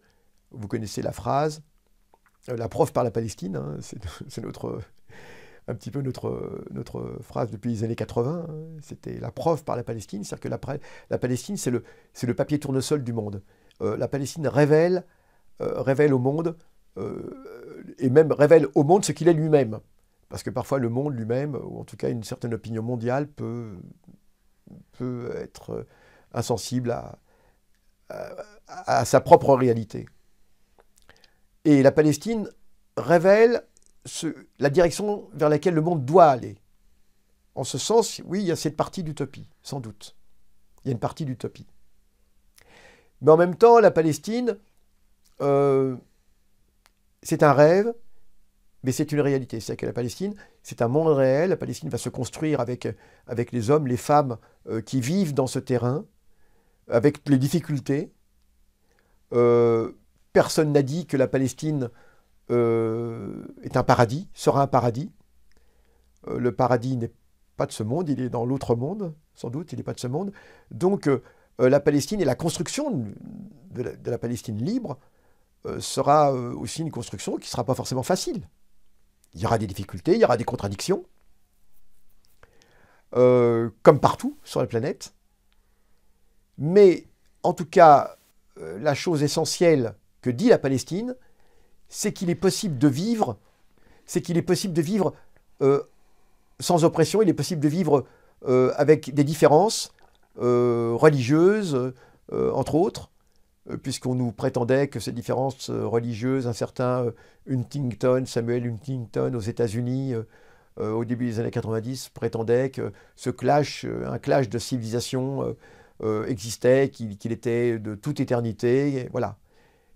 Vous connaissez la phrase, euh, la preuve par la Palestine, hein, c'est notre un petit peu notre, notre phrase depuis les années 80, hein. c'était la preuve par la Palestine, c'est-à-dire que la, Palestine, c'est le, le papier tournesol du monde. Euh, la Palestine révèle, euh, révèle au monde, et même révèle au monde ce qu'il est lui-même. Parce que parfois le monde lui-même, ou en tout cas une certaine opinion mondiale, peut peut être euh, insensible à, sa propre réalité. Et la Palestine révèle la direction vers laquelle le monde doit aller. En ce sens, oui, il y a cette partie d'utopie, sans doute. Il y a une partie d'utopie. Mais en même temps, la Palestine, euh, c'est un rêve, mais c'est une réalité. C'est-à-dire que la Palestine, c'est un monde réel. La Palestine va se construire avec, avec les hommes, les femmes euh, qui vivent dans ce terrain, avec les difficultés. Euh, personne n'a dit que la Palestine euh, est un paradis, sera un paradis. le paradis n'est pas de ce monde, il est dans l'autre monde, sans doute, il n'est pas de ce monde. Donc la Palestine et la construction de de la Palestine libre sera aussi une construction qui ne sera pas forcément facile. Il y aura des difficultés, il y aura des contradictions, euh, comme partout sur la planète. Mais en tout cas, euh, la chose essentielle que dit la Palestine, c'est qu'il est possible de vivre, c'est qu'il est possible de vivre euh, sans oppression, il est possible de vivre avec des différences religieuses, entre autres, euh, puisqu'on nous prétendait que ces différences euh, religieuses, un certain euh, Huntington, Samuel Huntington aux États-Unis, au début des années 90, prétendait que ce clash, un clash de civilisation existait, qu'il était de toute éternité, et voilà.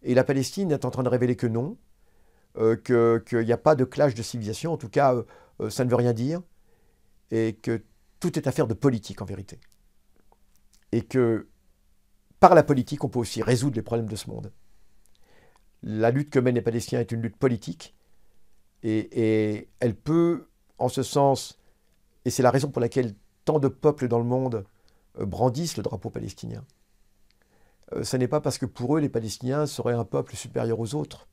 Et la Palestine est en train de révéler que non, qu'il n'y a pas de clash de civilisation, en tout cas, ça ne veut rien dire, et que tout est affaire de politique en vérité. Et que par la politique, on peut aussi résoudre les problèmes de ce monde. La lutte que mènent les Palestiniens est une lutte politique et, elle peut, en ce sens, et c'est la raison pour laquelle tant de peuples dans le monde euh, brandissent le drapeau palestinien. Euh, ce n'est pas parce que pour eux, les Palestiniens seraient un peuple supérieur aux autres.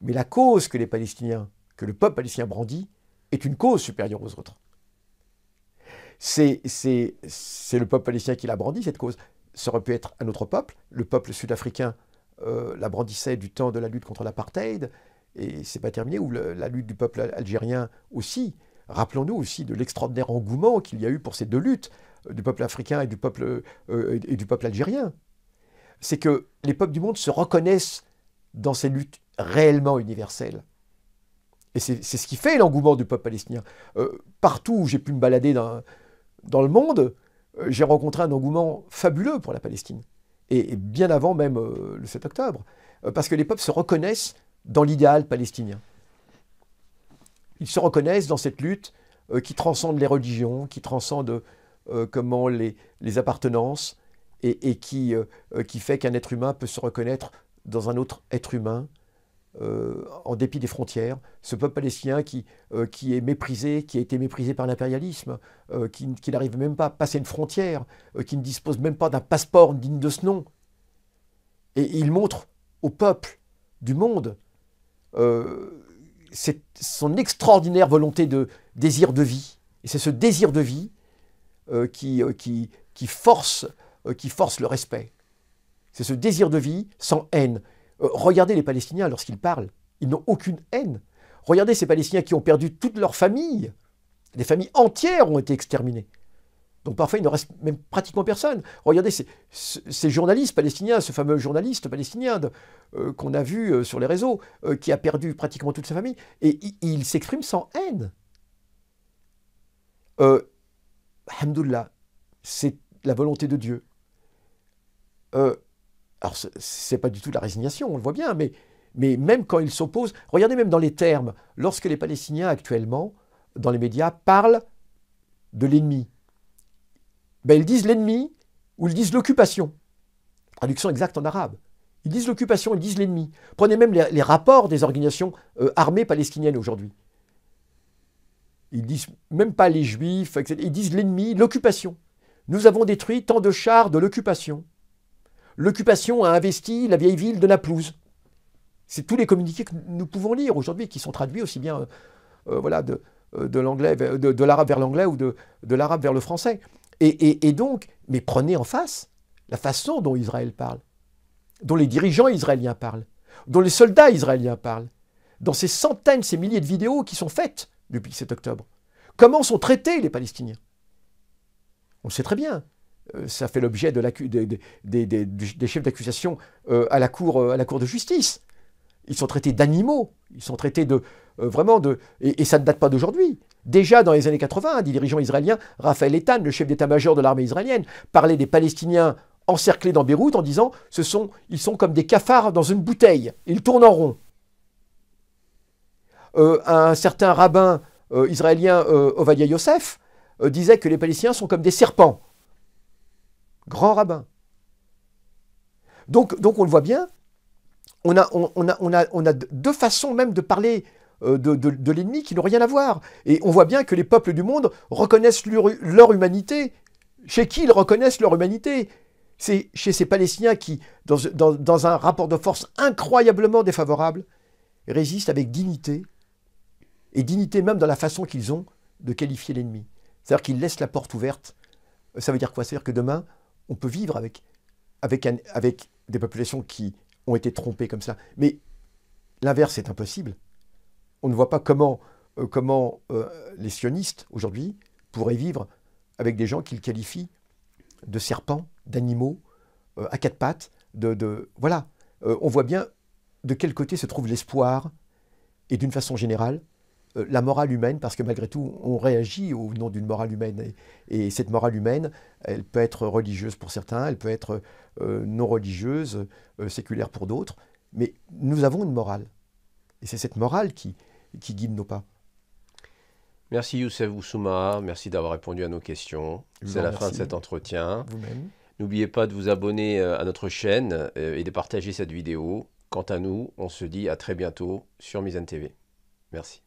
Mais la cause que les Palestiniens, que le peuple palestinien brandit, est une cause supérieure aux autres. C'est le peuple palestinien qui l'a brandi, cette cause. Ça aurait pu être un autre peuple. Le peuple sud-africain euh, la brandissait du temps de la lutte contre l'apartheid, et c'est pas terminé, ou la lutte du peuple algérien aussi. Rappelons-nous aussi de l'extraordinaire engouement qu'il y a eu pour ces deux luttes, euh, du peuple africain et du peuple, euh, et du peuple algérien. C'est que les peuples du monde se reconnaissent dans ces luttes réellement universelles. Et c'est ce qui fait l'engouement du peuple palestinien. Euh, partout où j'ai pu me balader dans, dans le monde, euh, j'ai rencontré un engouement fabuleux pour la Palestine, et, bien avant même euh, le 7 octobre, euh, parce que les peuples se reconnaissent dans l'idéal palestinien. Ils se reconnaissent dans cette lutte qui transcende les religions, qui transcende comment les, appartenances, et, qui fait qu'un être humain peut se reconnaître dans un autre être humain, euh, en dépit des frontières, ce peuple palestinien qui, euh, qui est méprisé, qui a été méprisé par l'impérialisme, euh, qui, n'arrive même pas à passer une frontière, qui ne dispose même pas d'un passeport digne de ce nom. Et, il montre au peuple du monde son extraordinaire volonté de désir de vie. Et c'est ce désir de vie qui, qui, force, qui force le respect. C'est ce désir de vie sans haine. Euh, regardez les Palestiniens lorsqu'ils parlent. Ils n'ont aucune haine. Regardez ces Palestiniens qui ont perdu toute leur famille. Des familles entières ont été exterminées. Donc parfois, il ne reste même pratiquement personne. Regardez ces, journalistes palestiniens, ce fameux journaliste palestinien euh, qu'on a vu euh, sur les réseaux, qui a perdu pratiquement toute sa famille, et il, s'exprime sans haine. Alhamdoulilah, c'est la volonté de Dieu. Alors, ce n'est pas du tout la résignation, on le voit bien, mais, mais même quand ils s'opposent, regardez même dans les termes, lorsque les Palestiniens actuellement, dans les médias, parlent de l'ennemi, ben, ils disent l'ennemi ou ils disent l'occupation. Traduction exacte en arabe. Ils disent l'occupation, ils disent l'ennemi. Prenez même les, rapports des organisations euh, armées palestiniennes aujourd'hui. Ils disent même pas les juifs, Ils disent l'ennemi, l'occupation. Nous avons détruit tant de chars de l'occupation. L'occupation a investi la vieille ville de Naplouse. C'est tous les communiqués que nous pouvons lire aujourd'hui qui sont traduits aussi bien euh, euh, voilà, de, euh, l'anglais, l'arabe vers l'anglais ou de, l'arabe vers le français. Et, donc, mais prenez en face la façon dont Israël parle, dont les dirigeants israéliens parlent, dont les soldats israéliens parlent, dans ces centaines, ces milliers de vidéos qui sont faites depuis 7 octobre. Comment sont traités les Palestiniens On le sait très bien. Euh, ça fait l'objet des, chefs d'accusation euh, euh, à, la cour, de justice. Ils sont traités d'animaux, ils sont traités de, vraiment de. Et, ça ne date pas d'aujourd'hui. Déjà dans les années 80, un dirigeant israélien, Raphaël Etan, le chef d'état-major de l'armée israélienne, parlait des Palestiniens encerclés dans Beyrouth en disant ce sont, ils sont comme des cafards dans une bouteille, ils tournent en rond. un certain rabbin israélien, Ovadia Yosef, disait que les Palestiniens sont comme des serpents grand rabbin. Donc, donc on le voit bien, on a, on, a, on, a, on a, deux façons même de parler euh, de, l'ennemi qui n'ont rien à voir. Et on voit bien que les peuples du monde reconnaissent leur, humanité. Chez qui ils reconnaissent leur humanité C'est chez ces Palestiniens qui, dans, dans un rapport de force incroyablement défavorable, résistent avec dignité, et dignité même dans la façon qu'ils ont de qualifier l'ennemi. C'est-à-dire qu'ils laissent la porte ouverte. Ça veut dire quoi C'est-à-dire que demain, on peut vivre avec, avec, avec des populations qui ont été trompées comme ça. Mais l'inverse est impossible. On ne voit pas comment, euh, comment euh, les sionistes, aujourd'hui, pourraient vivre avec des gens qu'ils qualifient de serpents, d'animaux, euh, à quatre pattes. de voilà, on voit bien de quel côté se trouve l'espoir, et d'une façon générale, euh, la morale humaine, parce que malgré tout, on réagit au nom d'une morale humaine. Et, cette morale humaine, elle peut être religieuse pour certains, elle peut être euh, non religieuse, euh, séculaire pour d'autres, mais nous avons une morale. Et c'est cette morale qui, guide nos pas. Merci Youssef Oussouma, merci d'avoir répondu à nos questions. C'est la fin de cet entretien. N'oubliez pas de vous abonner à notre chaîne et de partager cette vidéo. Quant à nous, on se dit à très bientôt sur Mizen TV. Merci.